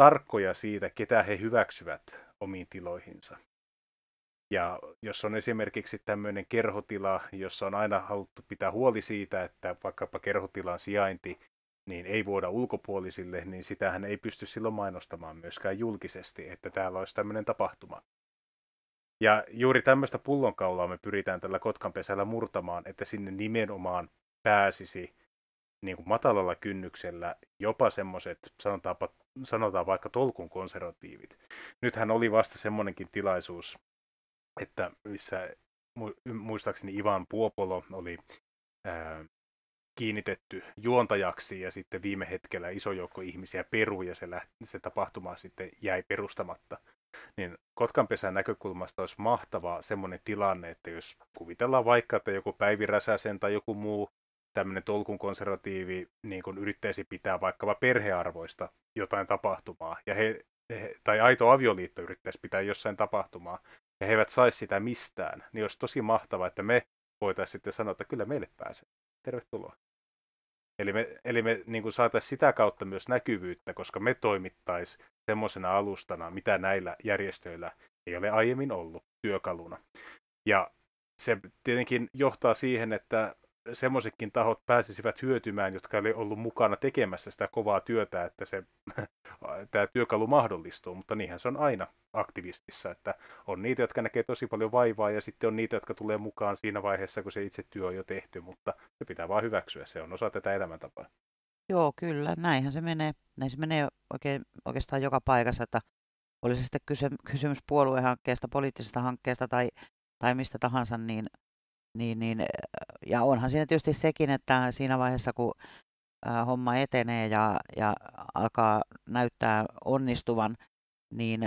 tarkkoja siitä, ketä he hyväksyvät omiin tiloihinsa. Ja jos on esimerkiksi tämmöinen kerhotila, jossa on aina haluttu pitää huoli siitä, että vaikkapa kerhotilan sijainti niin ei voida ulkopuolisille, niin sitähän ei pysty silloin mainostamaan myöskään julkisesti, että täällä olisi tämmöinen tapahtuma. Ja juuri tämmöistä pullonkaulaa me pyritään tällä kotkanpesällä murtamaan, että sinne nimenomaan pääsisi niin kuin matalalla kynnyksellä jopa semmoiset, sanotaanpa, sanotaan vaikka tolkun konservatiivit. Nythän oli vasta semmoinenkin tilaisuus, että missä muistaakseni Ivan Puopolo oli ää, kiinnitetty juontajaksi ja sitten viime hetkellä iso joukko ihmisiä peru ja se, lähti, se tapahtuma sitten jäi perustamatta niin Kotkanpesän näkökulmasta olisi mahtavaa semmoinen tilanne, että jos kuvitellaan vaikka, että joku Päivi Räsäsen tai joku muu tämmöinen tolkun konservatiivi niin kun yrittäisi pitää vaikkapa perhearvoista jotain tapahtumaa, ja he, he, tai aito avioliitto yrittäisi pitää jossain tapahtumaa, ja he eivät saisi sitä mistään, niin olisi tosi mahtavaa, että me voitaisiin sitten sanoa, että kyllä meille pääsee. Tervetuloa. Eli me, eli me niin saataisiin sitä kautta myös näkyvyyttä, koska me toimittaisiin semmoisena alustana, mitä näillä järjestöillä ei ole aiemmin ollut työkaluna. Ja se tietenkin johtaa siihen, että semmoisetkin tahot pääsisivät hyötymään, jotka oli ollut mukana tekemässä sitä kovaa työtä, että se, tämä työkalu mahdollistuu, mutta niinhän se on aina aktivistissa, että on niitä, jotka näkee tosi paljon vaivaa ja sitten on niitä, jotka tulee mukaan siinä vaiheessa, kun se itse työ on jo tehty, mutta se pitää vaan hyväksyä, se on osa tätä elämäntapaa. Joo, kyllä, näinhän se menee. Näin se menee oikein, oikeastaan joka paikassa, että oli se sitten kyse, kysymys puoluehankkeesta, poliittisesta hankkeesta tai, tai mistä tahansa, niin niin, niin, ja onhan siinä tietysti sekin, että siinä vaiheessa kun homma etenee ja, ja alkaa näyttää onnistuvan, niin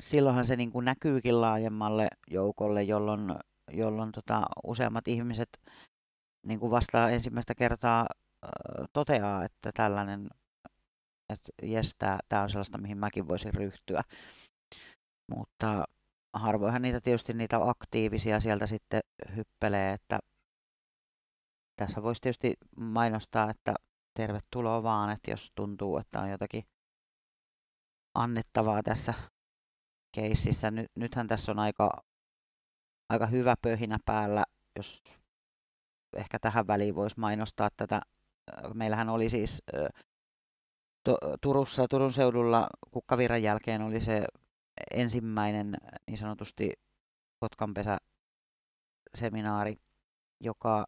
silloinhan se niin kuin näkyykin laajemmalle joukolle, jolloin, jolloin tota, useammat ihmiset niin kuin vasta ensimmäistä kertaa toteaa, että tällainen, että jes, tämä on sellaista, mihin mäkin voisin ryhtyä. Mutta harvoinhan niitä tietysti niitä aktiivisia sieltä sitten hyppelee, että tässä voisi tietysti mainostaa, että tervetuloa vaan, että jos tuntuu, että on jotakin annettavaa tässä keississä. Nyt, nythän tässä on aika, aika hyvä pöhinä päällä, jos ehkä tähän väliin voisi mainostaa tätä. Äh, meillähän oli siis äh, Turussa, Turun seudulla kukkaviran jälkeen oli se ensimmäinen äh, niin sanotusti seminaari, joka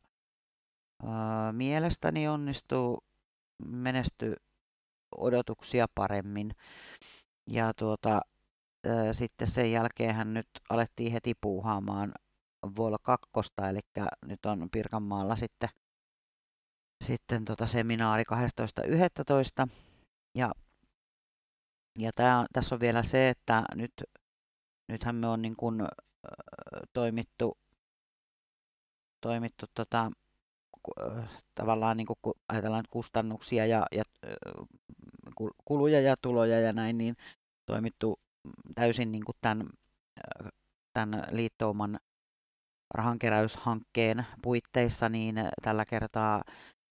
ää, äh, mielestäni onnistuu menesty odotuksia paremmin. Ja tuota, ää, äh, sitten sen jälkeen nyt alettiin heti puuhaamaan Vol 2, eli nyt on Pirkanmaalla sitten, sitten tota seminaari 12.11. Ja ja tää tässä on vielä se, että nyt, nythän me on niin kuin, toimittu, toimittu tota, tavallaan niin kuin ajatellaan kustannuksia ja, ja kuluja ja tuloja ja näin, niin toimittu täysin niin kuin tämän, tämän liittouman rahankeräyshankkeen puitteissa, niin tällä kertaa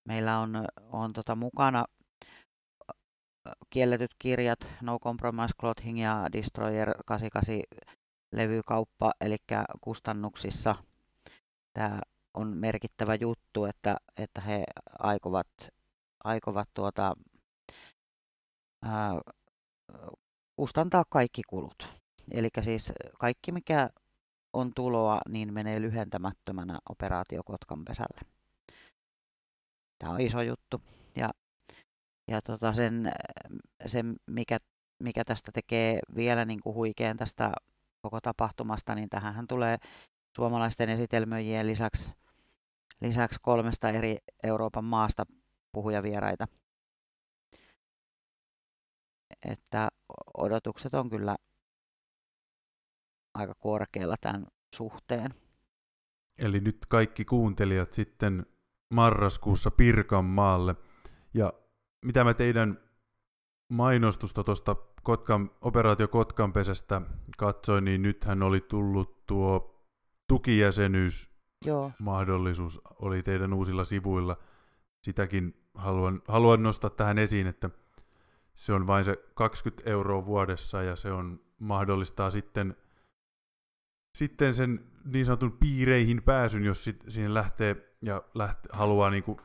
meillä on, on tota mukana kielletyt kirjat, No Compromise Clothing ja Destroyer 88 levykauppa, eli kustannuksissa tämä on merkittävä juttu, että, että he aikovat, aikovat tuota, ää, kustantaa kaikki kulut. Eli siis kaikki, mikä on tuloa, niin menee lyhentämättömänä operaatiokotkan pesälle. Tämä on iso juttu. Ja ja tota sen, sen mikä, mikä tästä tekee vielä niin kuin huikean tästä koko tapahtumasta, niin tähän tulee suomalaisten esitelmöjien lisäksi, lisäksi kolmesta eri Euroopan maasta puhujavieraita. Että odotukset on kyllä aika korkealla tämän suhteen. Eli nyt kaikki kuuntelijat sitten marraskuussa Pirkanmaalle. Ja mitä mä teidän mainostusta tuosta Kotkan, operaatio Kotkanpesästä katsoin, niin nythän oli tullut tuo tukijäsenyys Joo. mahdollisuus oli teidän uusilla sivuilla. Sitäkin haluan, haluan nostaa tähän esiin, että se on vain se 20 euroa vuodessa ja se on mahdollistaa sitten, sitten sen niin sanotun piireihin pääsyn, jos sit, siihen lähtee ja lähtee, haluaa niin kuin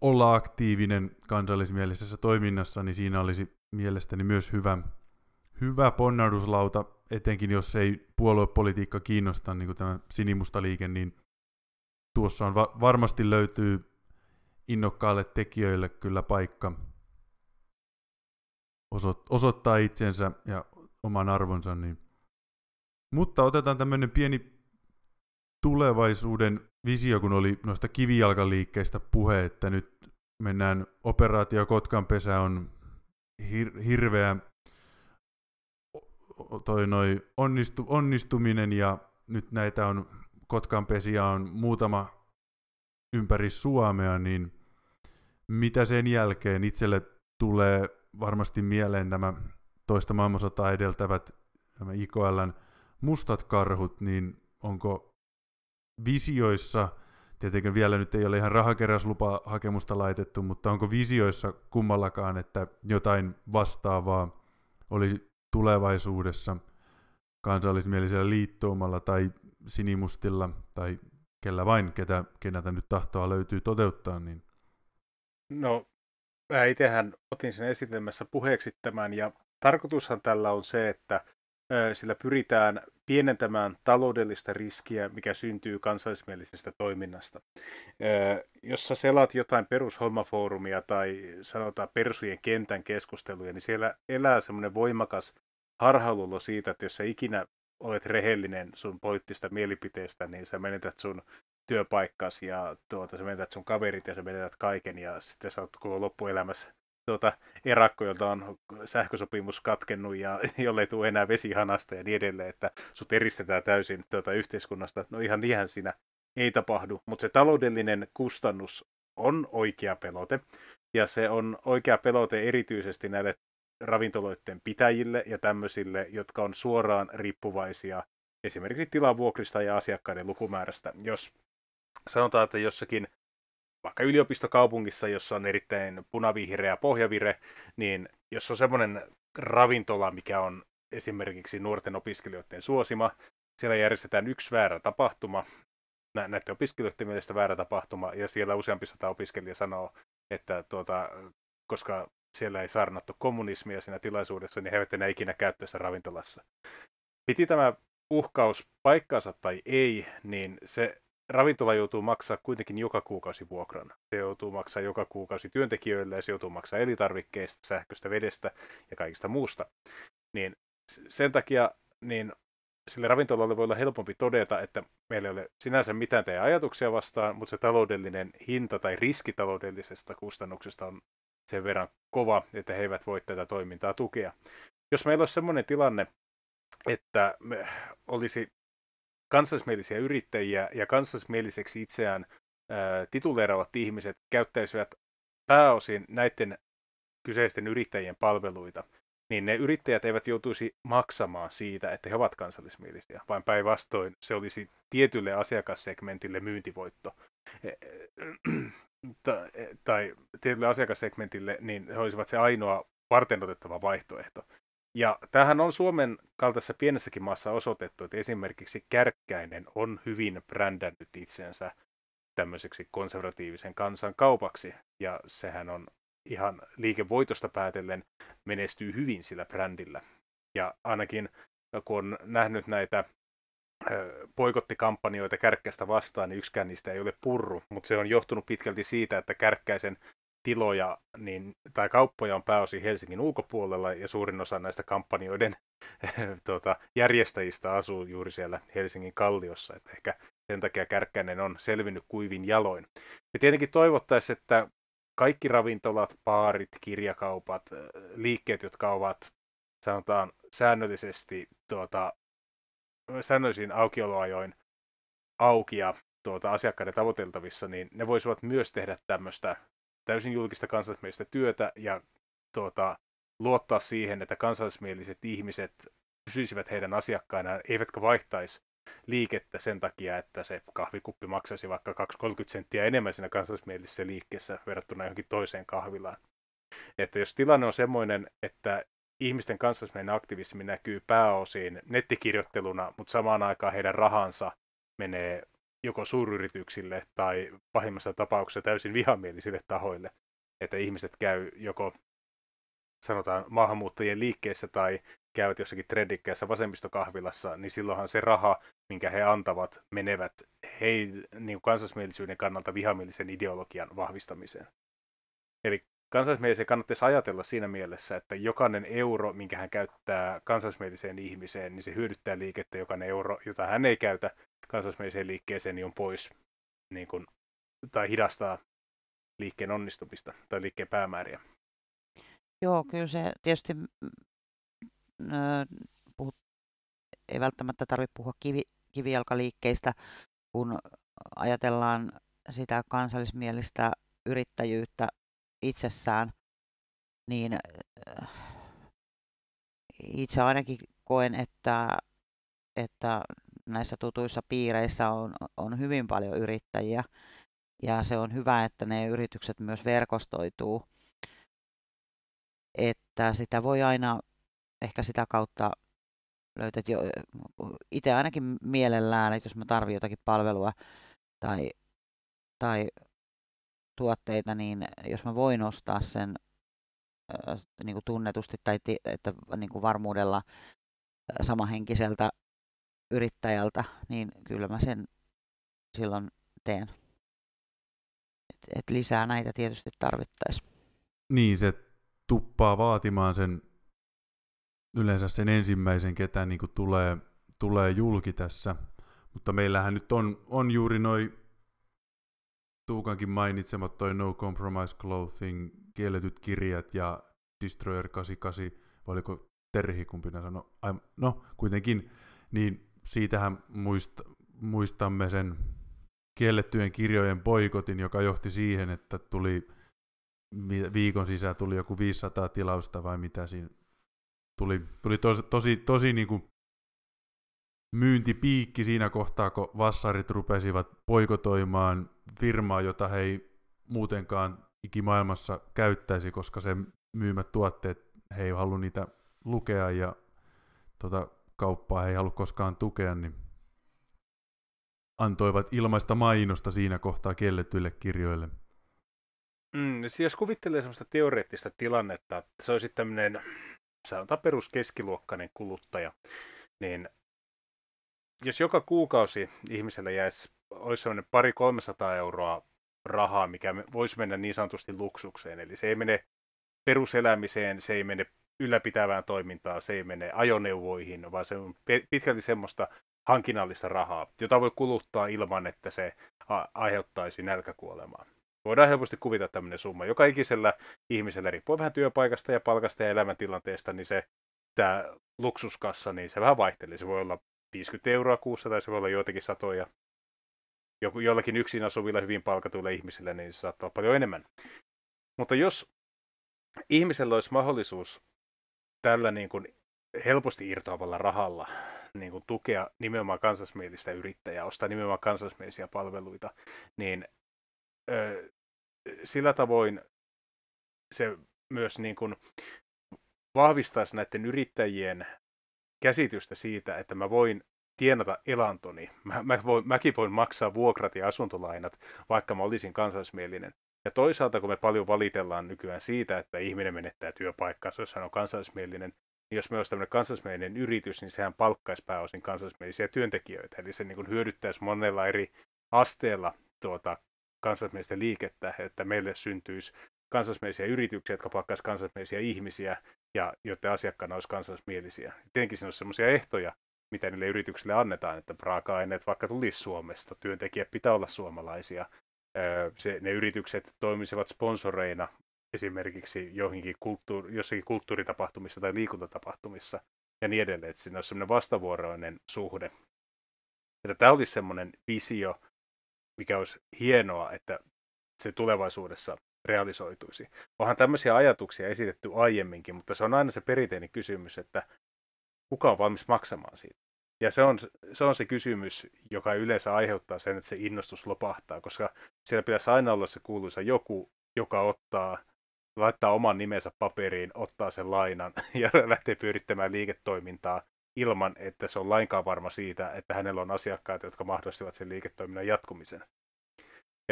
olla aktiivinen kansallismielisessä toiminnassa, niin siinä olisi mielestäni myös hyvä, hyvä ponnarduslauta, etenkin jos ei puoluepolitiikka kiinnosta, niin kuin tämä sinimusta liike, niin tuossa on va- varmasti löytyy innokkaalle tekijöille kyllä paikka Oso- osoittaa itsensä ja oman arvonsa. Niin. Mutta otetaan tämmöinen pieni tulevaisuuden visio, kun oli noista kivijalkaliikkeistä puhe, että nyt mennään, operaatio Kotkan pesä on hir- hirveä toi noi onnistu, onnistuminen ja nyt näitä on Kotkan pesiä on muutama ympäri Suomea, niin mitä sen jälkeen itselle tulee varmasti mieleen tämä toista maailmansotaa edeltävät nämä IKLn mustat karhut, niin onko visioissa, tietenkin vielä nyt ei ole ihan rahakeräslupahakemusta laitettu, mutta onko visioissa kummallakaan, että jotain vastaavaa olisi tulevaisuudessa kansallismielisellä liittoumalla tai sinimustilla tai kellä vain, ketä, keneltä nyt tahtoa löytyy toteuttaa, niin No, mä itsehän otin sen esitelmässä puheeksi tämän, ja tarkoitushan tällä on se, että sillä pyritään pienentämään taloudellista riskiä, mikä syntyy kansallismielisestä toiminnasta. Jos sä selaat jotain perushommafoorumia tai sanotaan persujen kentän keskusteluja, niin siellä elää semmoinen voimakas harhaluulo siitä, että jos sä ikinä olet rehellinen sun poliittista mielipiteestä, niin sä menetät sun työpaikkasi ja tuota, sä menetät sun kaverit ja sä menetät kaiken ja sitten sä oot koko loppuelämässä tuota, erakko, jolta on sähkösopimus katkennut ja jolle ei tule enää vesihanasta ja niin edelleen, että sut eristetään täysin tuota, yhteiskunnasta. No ihan niinhän siinä ei tapahdu, mutta se taloudellinen kustannus on oikea pelote. Ja se on oikea pelote erityisesti näille ravintoloiden pitäjille ja tämmöisille, jotka on suoraan riippuvaisia esimerkiksi tilavuokrista ja asiakkaiden lukumäärästä. Jos sanotaan, että jossakin vaikka yliopistokaupungissa, jossa on erittäin punavihreä pohjavire, niin jos on semmoinen ravintola, mikä on esimerkiksi nuorten opiskelijoiden suosima, siellä järjestetään yksi väärä tapahtuma, nä- näiden opiskelijoiden mielestä väärä tapahtuma, ja siellä useampi sata opiskelija sanoo, että tuota, koska siellä ei saarnattu kommunismia siinä tilaisuudessa, niin he eivät enää ikinä käy tässä ravintolassa. Piti tämä uhkaus paikkaansa tai ei, niin se ravintola joutuu maksaa kuitenkin joka kuukausi vuokran. Se joutuu maksaa joka kuukausi työntekijöille ja se joutuu maksaa elintarvikkeista, sähköstä, vedestä ja kaikista muusta. Niin sen takia niin sille ravintolalle voi olla helpompi todeta, että meillä ei ole sinänsä mitään teidän ajatuksia vastaan, mutta se taloudellinen hinta tai riski taloudellisesta kustannuksesta on sen verran kova, että he eivät voi tätä toimintaa tukea. Jos meillä olisi sellainen tilanne, että me olisi kansallismielisiä yrittäjiä ja kansallismieliseksi itseään tituleeraavat ihmiset käyttäisivät pääosin näiden kyseisten yrittäjien palveluita, niin ne yrittäjät eivät joutuisi maksamaan siitä, että he ovat kansallismielisiä, vaan päinvastoin se olisi tietylle asiakassegmentille myyntivoitto. E, e, e, tai, tietylle asiakassegmentille, niin he olisivat se ainoa varten otettava vaihtoehto. Ja tämähän on Suomen kaltaisessa pienessäkin maassa osoitettu, että esimerkiksi Kärkkäinen on hyvin brändännyt itsensä tämmöiseksi konservatiivisen kansan kaupaksi. Ja sehän on ihan liikevoitosta päätellen menestyy hyvin sillä brändillä. Ja ainakin no kun on nähnyt näitä poikottikampanjoita kärkkäistä vastaan, niin yksikään niistä ei ole purru, mutta se on johtunut pitkälti siitä, että kärkkäisen tiloja niin, tai kauppoja on pääosin Helsingin ulkopuolella ja suurin osa näistä kampanjoiden tuota, järjestäjistä asuu juuri siellä Helsingin kalliossa. Et ehkä sen takia Kärkkäinen on selvinnyt kuivin jaloin. Ja tietenkin toivottaisiin, että kaikki ravintolat, paarit kirjakaupat, liikkeet, jotka ovat sanotaan säännöllisesti tuota, säännöllisiin aukioloajoin auki ja tuota, asiakkaiden tavoiteltavissa, niin ne voisivat myös tehdä tämmöistä täysin julkista kansallismielistä työtä ja tuota, luottaa siihen, että kansallismieliset ihmiset pysyisivät heidän asiakkainaan, eivätkä vaihtaisi liikettä sen takia, että se kahvikuppi maksaisi vaikka 2-30 senttiä enemmän siinä kansallismielisessä liikkeessä verrattuna johonkin toiseen kahvilaan. Että jos tilanne on semmoinen, että ihmisten kansallismielinen aktivismi näkyy pääosin nettikirjoitteluna, mutta samaan aikaan heidän rahansa menee joko suuryrityksille tai pahimmassa tapauksessa täysin vihamielisille tahoille, että ihmiset käy joko sanotaan maahanmuuttajien liikkeessä tai käyvät jossakin trendikkäässä vasemmistokahvilassa, niin silloinhan se raha, minkä he antavat, menevät hei, niin kansallismielisyyden kannalta vihamielisen ideologian vahvistamiseen. Eli kansallismielisen kannattaisi ajatella siinä mielessä, että jokainen euro, minkä hän käyttää kansallismieliseen ihmiseen, niin se hyödyttää liikettä, jokainen euro, jota hän ei käytä, kansallismieliseen liikkeeseen, niin on pois niin kuin, tai hidastaa liikkeen onnistumista tai liikkeen päämääriä. Joo, kyllä se tietysti ö, mm, mm, äh, puhut, ei välttämättä tarvitse puhua kivi, kivijalkaliikkeistä, kun ajatellaan sitä kansallismielistä yrittäjyyttä itsessään, niin äh, itse ainakin koen, että, että näissä tutuissa piireissä on, on hyvin paljon yrittäjiä ja se on hyvä, että ne yritykset myös verkostoituu, että sitä voi aina ehkä sitä kautta löytää jo itse ainakin mielellään, että jos mä tarvitsen jotakin palvelua tai, tai tuotteita, niin jos mä voin ostaa sen niin kuin tunnetusti tai että niin kuin varmuudella samahenkiseltä yrittäjältä, niin kyllä mä sen silloin teen. Et, et lisää näitä tietysti tarvittaisiin. Niin, se tuppaa vaatimaan sen yleensä sen ensimmäisen, ketä niin kuin tulee, tulee julki tässä. Mutta meillähän nyt on, on juuri noin Tuukankin mainitsemat toi No Compromise Clothing, kielletyt kirjat ja Destroyer 88, vai oliko Terhi kumpi sanoi, no kuitenkin, niin siitähän muist, muistamme sen kiellettyjen kirjojen poikotin, joka johti siihen, että tuli viikon sisään tuli joku 500 tilausta vai mitä siinä tuli, tuli tosi, tosi, tosi niin kuin myyntipiikki siinä kohtaa, kun vassarit rupesivat poikotoimaan firmaa, jota he ei muutenkaan ikimaailmassa käyttäisi, koska sen myymät tuotteet, he ei halua niitä lukea ja tota, kauppaa he ei halua koskaan tukea, niin antoivat ilmaista mainosta siinä kohtaa kielletyille kirjoille. Mm, siis jos kuvittelee sellaista teoreettista tilannetta, että se olisi tämmöinen, sanotaan peruskeskiluokkainen kuluttaja, niin jos joka kuukausi ihmiselle jäisi, olisi sellainen pari 300 euroa rahaa, mikä voisi mennä niin sanotusti luksukseen, eli se ei mene peruselämiseen, se ei mene ylläpitävään toimintaan, se ei mene ajoneuvoihin, vaan se on pitkälti semmoista hankinnallista rahaa, jota voi kuluttaa ilman, että se aiheuttaisi nälkäkuolemaa. Voidaan helposti kuvita tämmöinen summa. Joka ikisellä ihmisellä, riippuen vähän työpaikasta ja palkasta ja elämäntilanteesta, niin se tämä luksuskassa, niin se vähän vaihtelee. Se voi olla 50 euroa kuussa tai se voi olla joitakin satoja. Joku, jollakin yksin asuvilla hyvin palkatuilla ihmisillä, niin se saattaa olla paljon enemmän. Mutta jos ihmisellä olisi mahdollisuus tällä niin kuin helposti irtoavalla rahalla niin kuin tukea nimenomaan kansallismielistä yrittäjää, ostaa nimenomaan kansallismielisiä palveluita, niin ö, sillä tavoin se myös niin kuin vahvistaisi näiden yrittäjien käsitystä siitä, että mä voin tienata elantoni. Mä, mä voin, mäkin voin maksaa vuokrat ja asuntolainat, vaikka mä olisin kansallismielinen. Ja toisaalta, kun me paljon valitellaan nykyään siitä, että ihminen menettää työpaikkaansa, jos hän on kansallismielinen, niin jos me olisi tämmöinen kansallismielinen yritys, niin sehän palkkaisi pääosin kansallismielisiä työntekijöitä. Eli se niin kuin hyödyttäisi monella eri asteella tuota, kansallismielistä liikettä, että meille syntyisi kansallismielisiä yrityksiä, jotka palkkaisivat kansallismielisiä ihmisiä, ja joiden asiakkaana olisi kansallismielisiä. Tietenkin siinä olisi sellaisia ehtoja, mitä niille yrityksille annetaan, että raaka-aineet vaikka tulisi Suomesta, työntekijät pitää olla suomalaisia, se, ne yritykset toimisivat sponsoreina esimerkiksi joihinkin kulttuur, jossakin kulttuuritapahtumissa tai liikuntatapahtumissa ja niin edelleen, että siinä olisi semmoinen vastavuoroinen suhde. Että tämä olisi semmoinen visio, mikä olisi hienoa, että se tulevaisuudessa realisoituisi. Onhan tämmöisiä ajatuksia esitetty aiemminkin, mutta se on aina se perinteinen kysymys, että kuka on valmis maksamaan siitä. Ja se on, se on se kysymys, joka yleensä aiheuttaa sen, että se innostus lopahtaa, koska siellä pitäisi aina olla se kuuluisa joku, joka ottaa, laittaa oman nimensä paperiin, ottaa sen lainan ja lähtee pyörittämään liiketoimintaa ilman, että se on lainkaan varma siitä, että hänellä on asiakkaita, jotka mahdollistavat sen liiketoiminnan jatkumisen.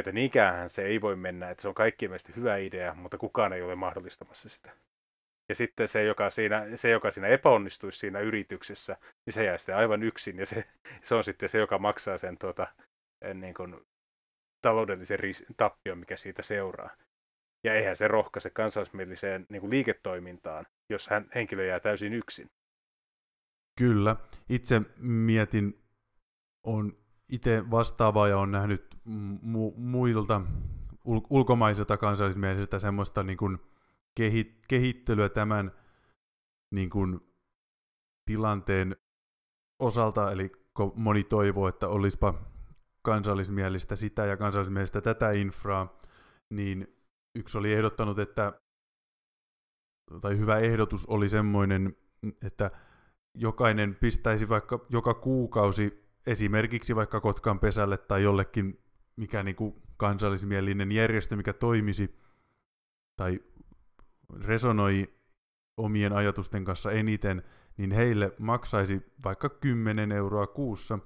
Että niinkään se ei voi mennä, että se on kaikkien mielestä hyvä idea, mutta kukaan ei ole mahdollistamassa sitä. Ja sitten se joka, siinä, se, joka siinä epäonnistuisi siinä yrityksessä, niin se jää sitten aivan yksin. Ja se, se on sitten se, joka maksaa sen tuota, eh, niin kuin, taloudellisen ris- tappion, mikä siitä seuraa. Ja eihän se rohkaise kansallismieliseen niin kuin liiketoimintaan, jos hän, henkilö jää täysin yksin. Kyllä. Itse mietin, on itse vastaavaa ja on nähnyt mu- muilta ul- ulkomaisilta kansallismielisiltä semmoista niin kuin kehit, kehittelyä tämän niin kuin, tilanteen osalta, eli moni toivoo, että olisipa kansallismielistä sitä ja kansallismielistä tätä infraa, niin yksi oli ehdottanut, että, tai hyvä ehdotus oli semmoinen, että jokainen pistäisi vaikka joka kuukausi esimerkiksi vaikka Kotkan pesälle tai jollekin mikä niin kuin kansallismielinen järjestö, mikä toimisi, tai resonoi omien ajatusten kanssa eniten, niin heille maksaisi vaikka 10 euroa kuussa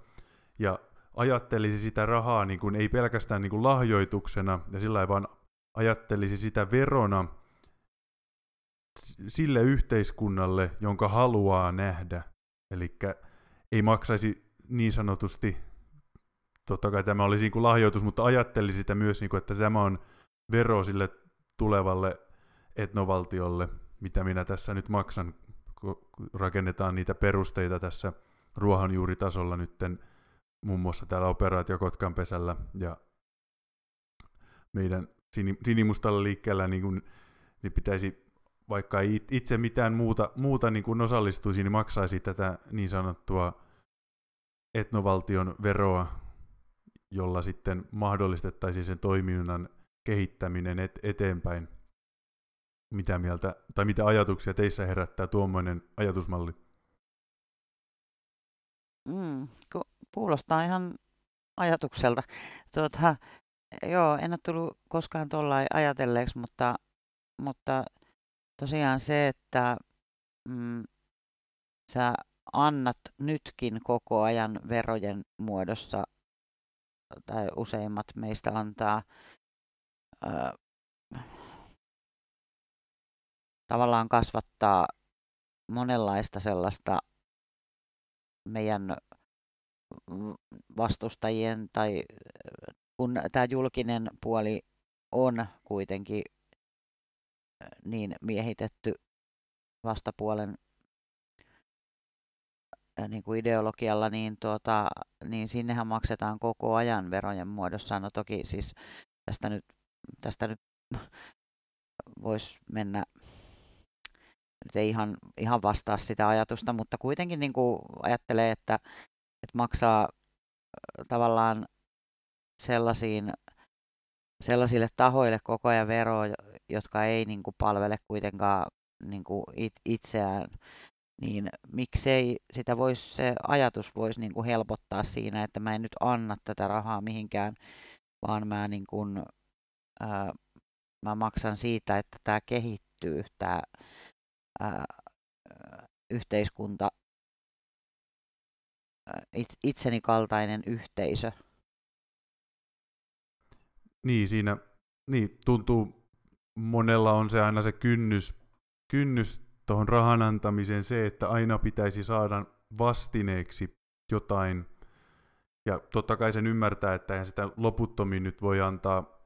ja ajattelisi sitä rahaa niin kuin ei pelkästään niin kuin lahjoituksena ja sillä vaan ajattelisi sitä verona sille yhteiskunnalle, jonka haluaa nähdä. Eli ei maksaisi niin sanotusti, totta kai tämä olisi niin kuin lahjoitus, mutta ajattelisi sitä myös, niin kuin, että tämä on vero sille tulevalle etnovaltiolle, mitä minä tässä nyt maksan, kun rakennetaan niitä perusteita tässä ruohonjuuritasolla nytten muun muassa täällä operaatio Kotkan pesällä ja meidän sinimustalla liikkeellä niin, kun, niin pitäisi, vaikka ei itse mitään muuta, muuta niin kun osallistuisi, niin maksaisi tätä niin sanottua etnovaltion veroa, jolla sitten mahdollistettaisiin sen toiminnan kehittäminen et, eteenpäin – mitä mieltä tai mitä ajatuksia teissä herättää tuommoinen ajatusmalli? Mm, kuulostaa ihan ajatukselta. Tuota, joo, en ole tullut koskaan tuolla ajatelleeksi, mutta, mutta tosiaan se, että mm, sä annat nytkin koko ajan verojen muodossa, tai useimmat meistä antaa ö, tavallaan kasvattaa monenlaista sellaista meidän vastustajien tai kun tämä julkinen puoli on kuitenkin niin miehitetty vastapuolen niin kuin ideologialla, niin, tuota, niin sinnehän maksetaan koko ajan verojen muodossa. No toki siis tästä nyt, tästä nyt voisi mennä nyt ei ihan, ihan vastaa sitä ajatusta, mutta kuitenkin niin kuin ajattelee, että, että maksaa tavallaan sellaisiin, sellaisille tahoille koko ajan veroa, jotka ei niin kuin palvele kuitenkaan niin kuin it, itseään, niin miksei sitä voisi, se ajatus voisi niin kuin helpottaa siinä, että mä en nyt anna tätä rahaa mihinkään, vaan mä, niin kuin, ää, mä maksan siitä, että tämä kehittyy, tämä ää, yhteiskunta, it, itseni kaltainen yhteisö. Niin, siinä niin, tuntuu, monella on se aina se kynnys, kynnys tuohon rahan antamiseen se, että aina pitäisi saada vastineeksi jotain. Ja totta kai sen ymmärtää, että eihän sitä loputtomiin nyt voi antaa,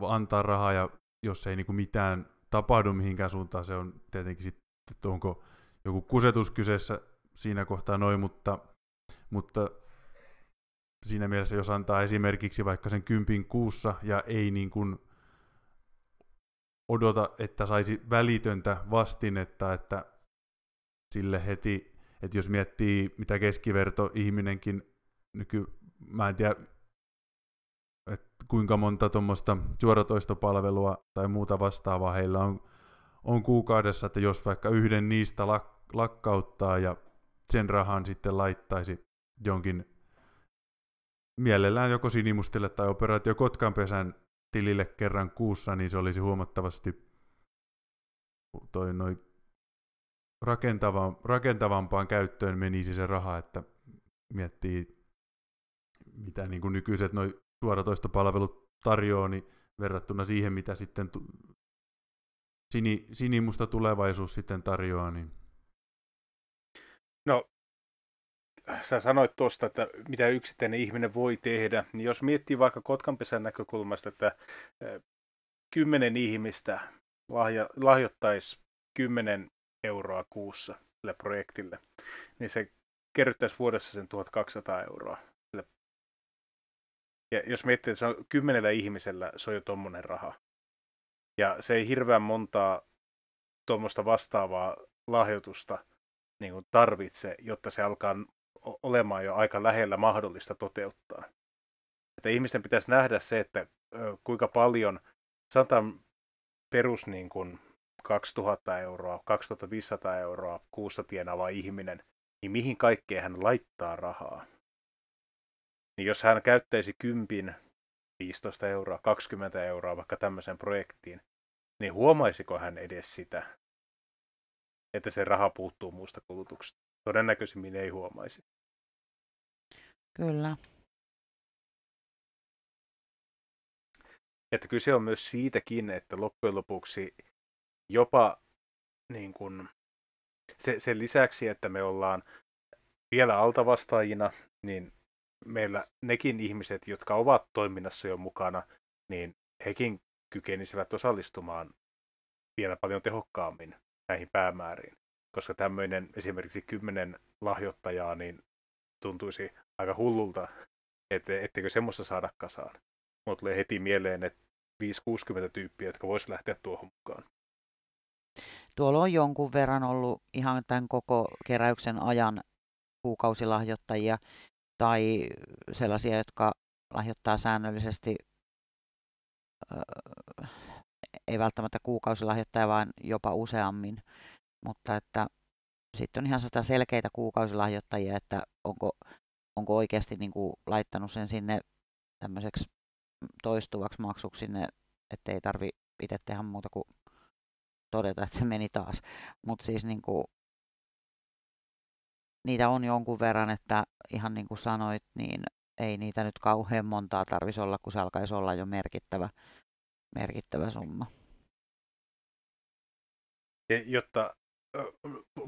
antaa rahaa, ja jos ei niin kuin mitään tapahdu mihinkään suuntaan. Se on tietenkin sitten, että onko joku kusetus kyseessä siinä kohtaa noin, mutta, mutta siinä mielessä, jos antaa esimerkiksi vaikka sen kympin kuussa ja ei niin kuin odota, että saisi välitöntä vastinetta, että sille heti, että jos miettii mitä keskiverto ihminenkin nyky, mä en tiedä että kuinka monta tuommoista suoratoistopalvelua tai muuta vastaavaa heillä on, on kuukaudessa, että jos vaikka yhden niistä lak, lakkauttaa ja sen rahan sitten laittaisi jonkin mielellään joko Sinimustille tai operaatio Kotkanpesän tilille kerran kuussa, niin se olisi huomattavasti toi noi rakentava, rakentavampaan käyttöön menisi se raha, että miettii mitä niin kuin nykyiset noi suoratoistopalvelut tarjoaa, niin verrattuna siihen, mitä sitten tu- sini, sinimusta tulevaisuus sitten tarjoaa. Niin... No, sä sanoit tuosta, että mitä yksittäinen ihminen voi tehdä, niin jos miettii vaikka Kotkanpesän näkökulmasta, että kymmenen ihmistä lahjo- lahjoittaisi kymmenen euroa kuussa tälle projektille, niin se kerryttäisi vuodessa sen 1200 euroa. Ja jos miettii, että se on kymmenellä ihmisellä, se on jo tommonen raha. Ja se ei hirveän montaa tuommoista vastaavaa lahjoitusta niin kuin tarvitse, jotta se alkaa olemaan jo aika lähellä mahdollista toteuttaa. Että ihmisten pitäisi nähdä se, että kuinka paljon sanotaan perus niin kuin 2000 euroa, 2500 euroa kuussa tienaava ihminen, niin mihin kaikkeen hän laittaa rahaa. Niin jos hän käyttäisi kympin 15 euroa, 20 euroa vaikka tämmöiseen projektiin, niin huomaisiko hän edes sitä, että se raha puuttuu muusta kulutuksesta? Todennäköisimmin ei huomaisi. Kyllä. Että kyse on myös siitäkin, että loppujen lopuksi jopa niin kun se, sen lisäksi, että me ollaan vielä altavastaajina, niin meillä nekin ihmiset, jotka ovat toiminnassa jo mukana, niin hekin kykenisivät osallistumaan vielä paljon tehokkaammin näihin päämääriin, koska tämmöinen esimerkiksi kymmenen lahjoittajaa niin tuntuisi aika hullulta, että etteikö semmoista saada kasaan. Mutta tulee heti mieleen, että 5-60 tyyppiä, jotka voisi lähteä tuohon mukaan. Tuolla on jonkun verran ollut ihan tämän koko keräyksen ajan kuukausilahjoittajia tai sellaisia, jotka lahjoittaa säännöllisesti, öö, ei välttämättä kuukausilahjoittaja, vaan jopa useammin. Mutta että sitten on ihan sitä selkeitä kuukausilahjoittajia, että onko, onko oikeasti niin kuin laittanut sen sinne tämmöiseksi toistuvaksi maksuksi sinne, ettei tarvi itse tehdä muuta kuin todeta, että se meni taas. Mutta siis niin kuin, niitä on jonkun verran, että ihan niin kuin sanoit, niin ei niitä nyt kauhean montaa tarvisi olla, kun se alkaisi olla jo merkittävä, merkittävä summa. Jotta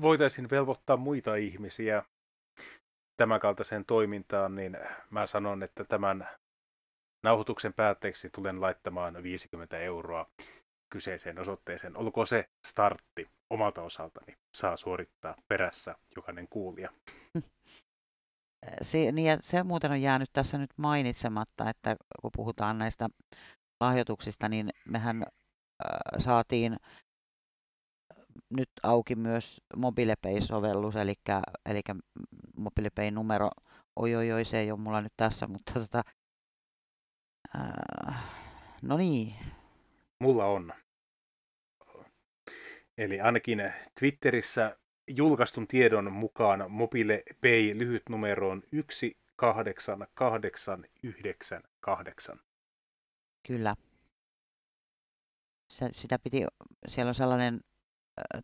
voitaisiin velvoittaa muita ihmisiä tämän kaltaiseen toimintaan, niin mä sanon, että tämän nauhoituksen päätteeksi tulen laittamaan 50 euroa kyseiseen osoitteeseen, olkoon se startti omalta osaltani, saa suorittaa perässä jokainen kuulija. Se, niin ja se muuten on jäänyt tässä nyt mainitsematta, että kun puhutaan näistä lahjoituksista, niin mehän äh, saatiin nyt auki myös MobilePay-sovellus, eli, eli MobilePay-numero, oi oi oi, se ei ole mulla nyt tässä, mutta tota, äh, no niin, Mulla on. Eli ainakin Twitterissä julkaistun tiedon mukaan Mobile Pay lyhyt numero on 18898. Kyllä. Se, sitä piti, siellä on sellainen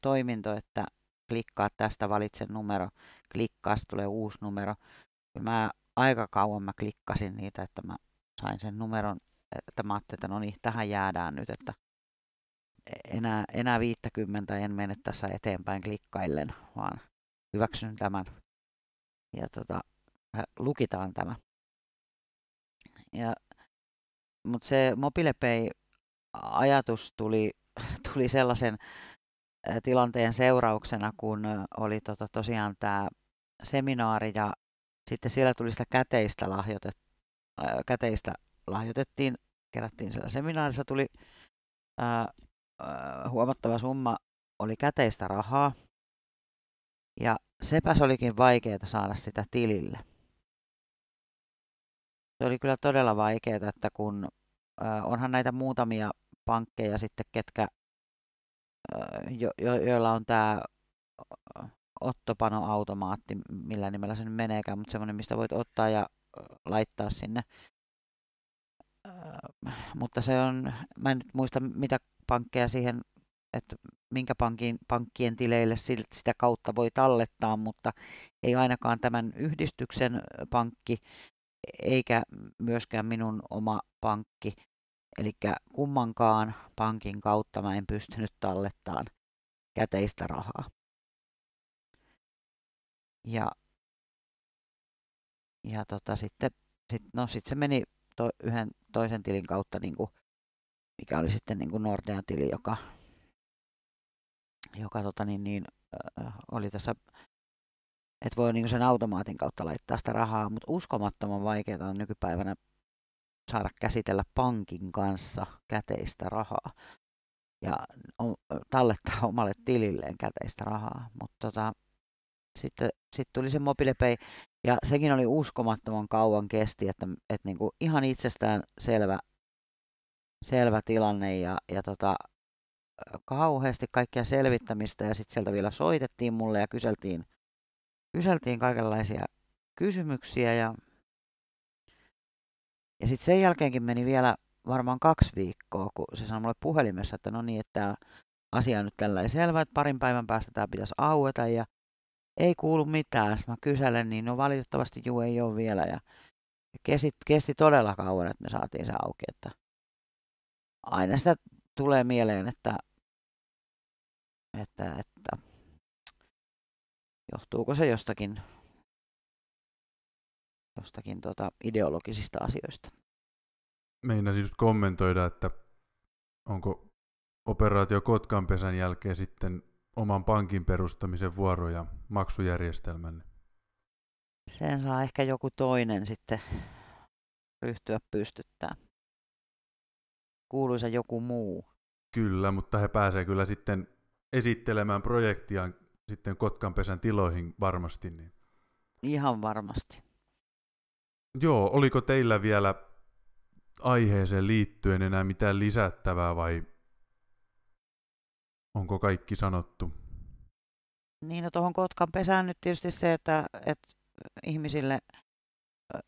toiminto, että klikkaa tästä, valitse numero, klikkaa, tulee uusi numero. mä aika kauan mä klikkasin niitä, että mä sain sen numeron että mä ajattelin, että no niin, tähän jäädään nyt, että e-, enää, enää 50 en mene tässä eteenpäin klikkaillen, vaan hyväksyn tämän ja tota, äh, lukitaan tämä. Ja, mutta se mobilepei ajatus tuli, tuli sellaisen äh, tilanteen seurauksena, kun äh, oli tota, tosiaan tämä seminaari ja sitten siellä tuli sitä käteistä, lahjoitet, käteistä lahjoitettiin, kerättiin siellä seminaarissa, tuli ää, ää, huomattava summa, oli käteistä rahaa. Ja sepäs olikin vaikeaa saada sitä tilille. Se oli kyllä todella vaikeaa, että kun ää, onhan näitä muutamia pankkeja sitten, ketkä, ää, jo, jo, joilla on tämä ottopanoautomaatti, millä nimellä se nyt meneekään, mutta semmoinen, mistä voit ottaa ja laittaa sinne Äh, mutta se on, mä en nyt muista mitä pankkeja siihen, että minkä pankin, pankkien tileille sitä kautta voi tallettaa, mutta ei ainakaan tämän yhdistyksen äh, pankki eikä myöskään minun oma pankki. Eli kummankaan pankin kautta mä en pystynyt tallettaan käteistä rahaa. Ja, ja tota, sitten sit, no, sit se meni to, yhden toisen tilin kautta, niin kuin, mikä oli sitten niin kuin Nordean tili, joka, joka tota, niin, niin, äh, oli tässä, että voi niin sen automaatin kautta laittaa sitä rahaa, mutta uskomattoman vaikeaa on nykypäivänä saada käsitellä pankin kanssa käteistä rahaa ja tallettaa omalle tililleen käteistä rahaa. Mutta tota, sitten sit tuli se mobiilipei, ja sekin oli uskomattoman kauan kesti, että, että niin kuin ihan itsestään selvä, selvä tilanne ja, ja tota, kauheasti kaikkia selvittämistä ja sitten sieltä vielä soitettiin mulle ja kyseltiin, kyseltiin kaikenlaisia kysymyksiä ja, ja sitten sen jälkeenkin meni vielä varmaan kaksi viikkoa, kun se sanoi mulle puhelimessa, että no niin, että asia on nyt tällä selvä, että parin päivän päästä tämä pitäisi aueta ja ei kuulu mitään. Sitten mä kyselen, niin no valitettavasti juu ei ole vielä. Ja kesti, kesti todella kauan, että me saatiin se auki. Että aina sitä tulee mieleen, että, että, että johtuuko se jostakin, jostakin tota ideologisista asioista. Meinasin just kommentoida, että onko operaatio Kotkanpesän jälkeen sitten oman pankin perustamisen vuoroja maksujärjestelmän? Sen saa ehkä joku toinen sitten ryhtyä pystyttää. Kuuluisa joku muu. Kyllä, mutta he pääsevät kyllä sitten esittelemään projektiaan sitten Kotkanpesän tiloihin varmasti. Niin. Ihan varmasti. Joo, oliko teillä vielä aiheeseen liittyen enää mitään lisättävää vai Onko kaikki sanottu? Niin, no tuohon Kotkan pesään nyt tietysti se, että, että ihmisille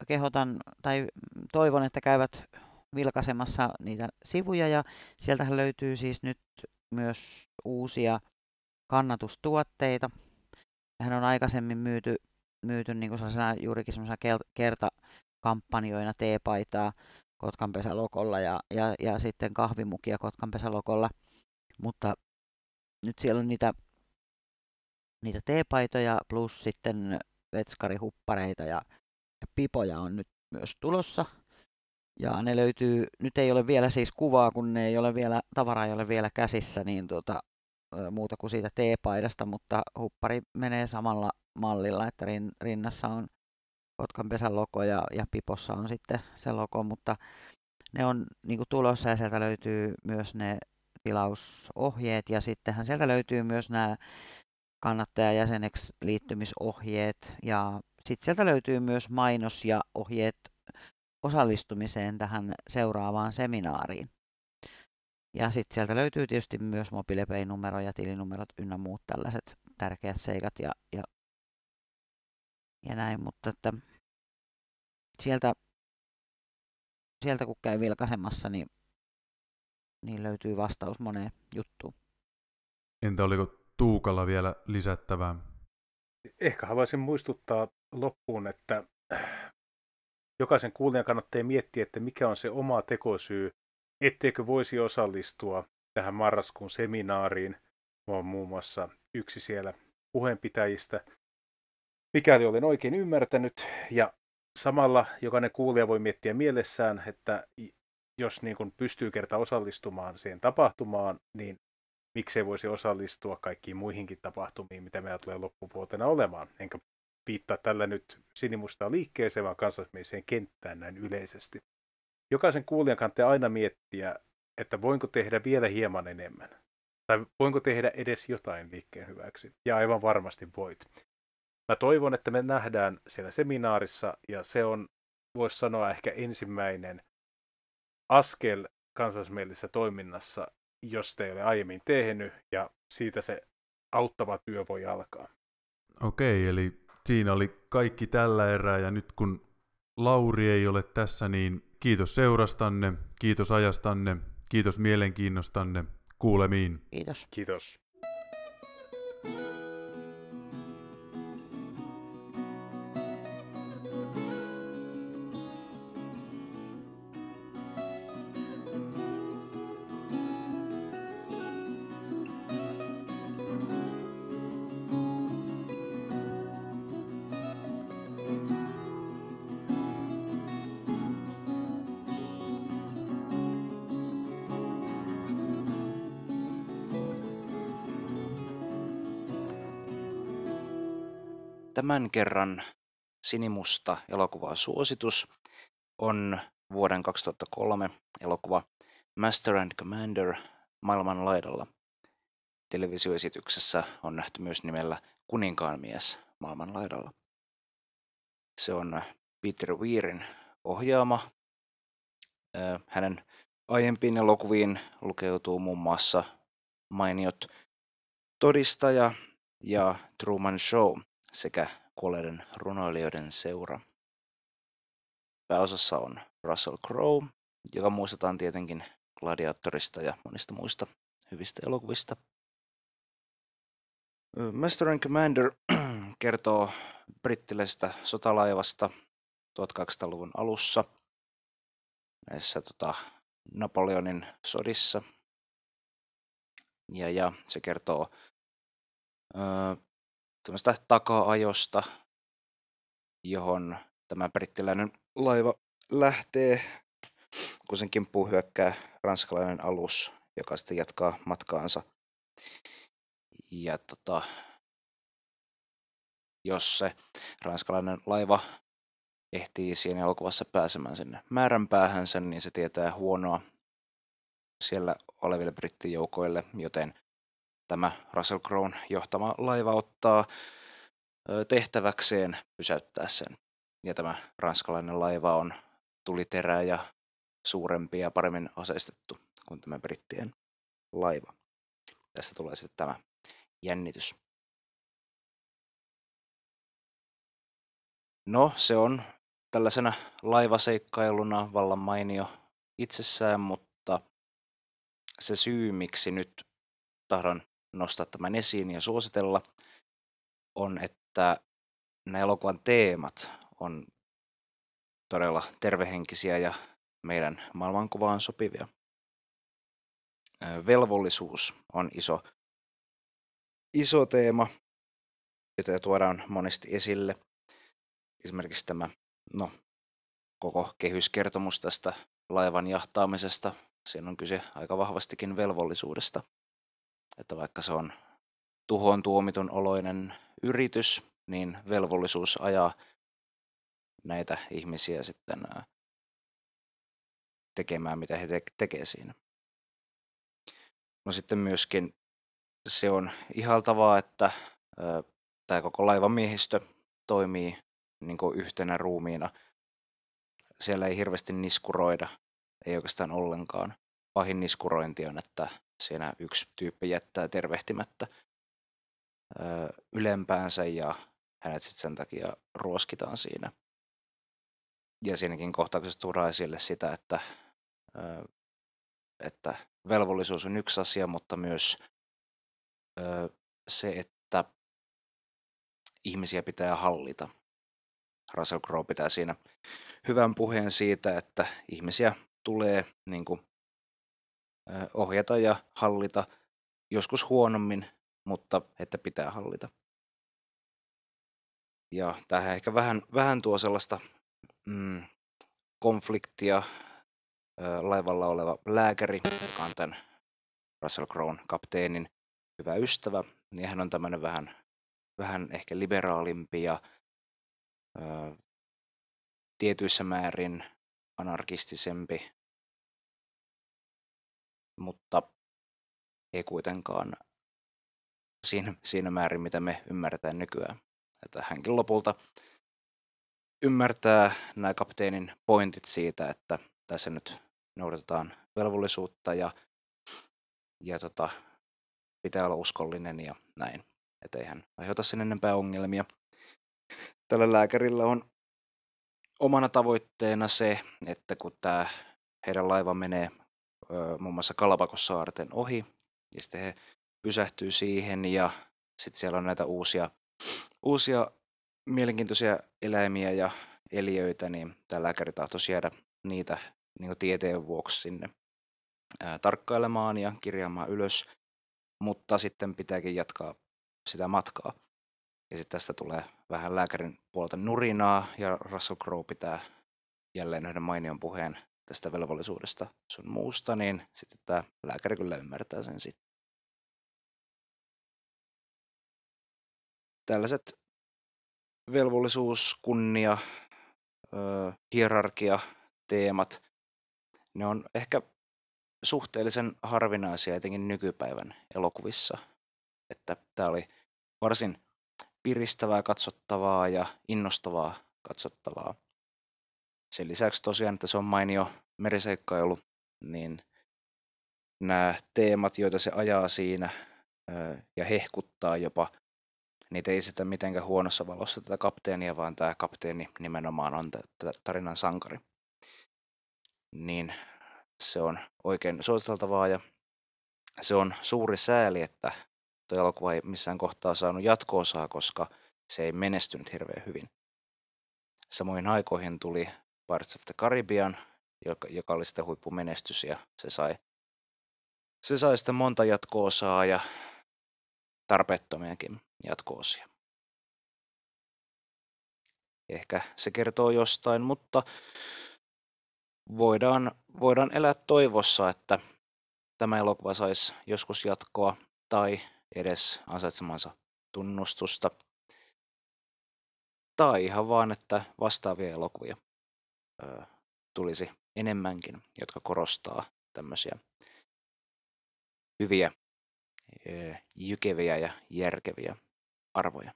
kehotan tai toivon, että käyvät vilkaisemassa niitä sivuja ja sieltähän löytyy siis nyt myös uusia kannatustuotteita. Hän on aikaisemmin myyty, myyty niin kuin juurikin kerta kertakampanjoina teepaitaa pesälokolla ja, ja, ja sitten kahvimukia pesälokolla. Mutta nyt siellä on niitä, niitä teepaitoja plus sitten vetskarihuppareita ja, ja pipoja on nyt myös tulossa. Ja ne löytyy, nyt ei ole vielä siis kuvaa, kun ne ei ole vielä, tavaraa, ei ole vielä käsissä, niin tuota, muuta kuin siitä teepaidasta, mutta huppari menee samalla mallilla, että rin, rinnassa on kotkanpesän logo ja, ja pipossa on sitten se logo, mutta ne on niin kuin tulossa ja sieltä löytyy myös ne tilausohjeet ja sittenhän sieltä löytyy myös nämä kannattajajäseneksi liittymisohjeet ja sitten sieltä löytyy myös mainos ja ohjeet osallistumiseen tähän seuraavaan seminaariin. Ja sitten sieltä löytyy tietysti myös MobilePay-numero ja tilinumerot ynnä muut tällaiset tärkeät seikat ja, ja, ja näin, mutta että sieltä, sieltä kun käy vilkaisemassa, niin niin löytyy vastaus moneen juttuun. Entä oliko Tuukalla vielä lisättävää? Ehkä haluaisin muistuttaa loppuun, että jokaisen kuulijan kannattaa miettiä, että mikä on se oma tekosyy, etteikö voisi osallistua tähän marraskuun seminaariin. Mä oon muun muassa yksi siellä puheenpitäjistä, mikäli olen oikein ymmärtänyt. Ja samalla jokainen kuulija voi miettiä mielessään, että jos niin kuin pystyy kerta osallistumaan siihen tapahtumaan, niin miksei voisi osallistua kaikkiin muihinkin tapahtumiin, mitä meillä tulee loppuvuotena olemaan. Enkä viittaa tällä nyt sinimusta liikkeeseen, vaan kansallismieliseen kenttään näin yleisesti. Jokaisen kuulijan kannattaa aina miettiä, että voinko tehdä vielä hieman enemmän. Tai voinko tehdä edes jotain liikkeen hyväksi. Ja aivan varmasti voit. Mä toivon, että me nähdään siellä seminaarissa, ja se on, voisi sanoa, ehkä ensimmäinen askel kansallismielisessä toiminnassa, jos te ei ole aiemmin tehnyt, ja siitä se auttava työ voi alkaa. Okei, eli siinä oli kaikki tällä erää, ja nyt kun Lauri ei ole tässä, niin kiitos seurastanne, kiitos ajastanne, kiitos mielenkiinnostanne, kuulemiin. Kiitos. Kiitos. thank you tämän kerran sinimusta elokuvaa suositus on vuoden 2003 elokuva Master and Commander maailman laidalla. Televisioesityksessä on nähty myös nimellä Kuninkaan mies maailman laidalla. Se on Peter Weirin ohjaama. Äh, hänen aiempiin elokuviin lukeutuu muun muassa mainiot Todistaja ja Truman Show – sekä kuolleiden runoilijoiden seura. Pääosassa on Russell Crowe, joka muistetaan tietenkin Gladiatorista ja monista muista hyvistä elokuvista. Master and Commander kertoo brittiläisestä sotalaivasta 1200-luvun alussa näissä tota, Napoleonin sodissa. Ja, ja se kertoo ö, tämmöistä taka-ajosta, johon tämä brittiläinen laiva lähtee, kun sen kimppuun hyökkää ranskalainen alus, joka sitten jatkaa matkaansa. Ja tota, jos se ranskalainen laiva ehtii siinä elokuvassa pääsemään sinne määränpäähänsä, niin se tietää huonoa siellä oleville brittijoukoille, joten tämä Russell Crown johtama laiva ottaa tehtäväkseen pysäyttää sen. Ja tämä ranskalainen laiva on tuliterä ja suurempi ja paremmin aseistettu kuin tämä brittien laiva. Tästä tulee sitten tämä jännitys. No, se on tällaisena laivaseikkailuna vallan mainio itsessään, mutta se syy, miksi nyt tahdon nostaa tämän esiin ja suositella, on, että nämä elokuvan teemat on todella tervehenkisiä ja meidän maailmankuvaan sopivia. Velvollisuus on iso, iso teema, jota tuodaan monesti esille. Esimerkiksi tämä no, koko kehyskertomus tästä laivan jahtaamisesta. Siinä on kyse aika vahvastikin velvollisuudesta että vaikka se on tuhoon tuomitun oloinen yritys, niin velvollisuus ajaa näitä ihmisiä sitten tekemään, mitä he te- siinä. No sitten myöskin se on ihaltavaa, että tämä koko laivan miehistö toimii niin kuin yhtenä ruumiina. Siellä ei hirveästi niskuroida, ei oikeastaan ollenkaan pahin niskurointi on, että siinä yksi tyyppi jättää tervehtimättä ylempäänsä ja hänet sitten sen takia ruoskitaan siinä. Ja siinäkin kohtauksessa tuodaan esille sitä, että, että velvollisuus on yksi asia, mutta myös se, että ihmisiä pitää hallita. Russell Crowe pitää siinä hyvän puheen siitä, että ihmisiä tulee niin kuin ohjata ja hallita, joskus huonommin, mutta että pitää hallita. Ja tähän ehkä vähän, vähän tuo sellaista mm, konfliktia laivalla oleva lääkäri, joka on tämän Russell Crown kapteenin hyvä ystävä, niin hän on tämmöinen vähän, vähän ehkä liberaalimpi ja ö, tietyissä määrin anarkistisempi mutta ei kuitenkaan siinä, siinä määrin, mitä me ymmärretään nykyään. Että hänkin lopulta ymmärtää nämä kapteenin pointit siitä, että tässä nyt noudatetaan velvollisuutta ja, ja tota, pitää olla uskollinen ja näin. Että eihän hän aiheuta sen enempää ongelmia. Tällä lääkärillä on omana tavoitteena se, että kun tämä heidän laiva menee muun mm. muassa Kalapakossaarten ohi. Ja sitten he pysähtyy siihen ja sitten siellä on näitä uusia, uusia mielenkiintoisia eläimiä ja eliöitä, niin tämä lääkäri tahtoisi jäädä niitä niin tieteen vuoksi sinne ää, tarkkailemaan ja kirjaamaan ylös, mutta sitten pitääkin jatkaa sitä matkaa. Ja sitten tästä tulee vähän lääkärin puolta nurinaa ja Russell Crowe pitää jälleen yhden mainion puheen tästä velvollisuudesta sun muusta, niin sitten tämä lääkäri kyllä ymmärtää sen sitten. Tällaiset velvollisuus, kunnia, hierarkia, teemat, ne on ehkä suhteellisen harvinaisia etenkin nykypäivän elokuvissa. Että tämä oli varsin piristävää katsottavaa ja innostavaa katsottavaa sen lisäksi tosiaan, että se on mainio meriseikkailu, niin nämä teemat, joita se ajaa siinä ja hehkuttaa jopa, niitä ei sitä mitenkään huonossa valossa tätä kapteenia, vaan tämä kapteeni nimenomaan on tarinan sankari. Niin se on oikein suositeltavaa ja se on suuri sääli, että tuo elokuva ei missään kohtaa saanut jatkoosaa, koska se ei menestynyt hirveän hyvin. Samoin aikoihin tuli Pirates of the Caribbean, joka, joka oli sitten huippumenestys ja se sai, se sai sitten monta jatko-osaa ja tarpeettomiakin jatko-osia. Ehkä se kertoo jostain, mutta voidaan, voidaan elää toivossa, että tämä elokuva saisi joskus jatkoa tai edes ansaitsemansa tunnustusta. Tai ihan vaan, että vastaavia elokuvia tulisi enemmänkin, jotka korostaa tämmöisiä hyviä, jykeviä ja järkeviä arvoja.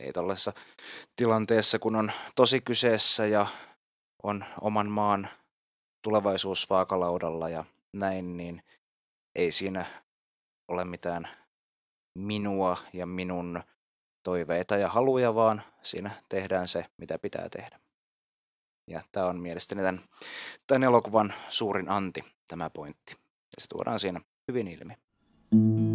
Ei tällaisessa tilanteessa, kun on tosi kyseessä ja on oman maan tulevaisuus vaakalaudalla ja näin, niin ei siinä ole mitään minua ja minun toiveita ja haluja, vaan siinä tehdään se, mitä pitää tehdä. Ja tämä on mielestäni tämän, tämän elokuvan suurin anti, tämä pointti. Ja se tuodaan siinä hyvin ilmi. Mm.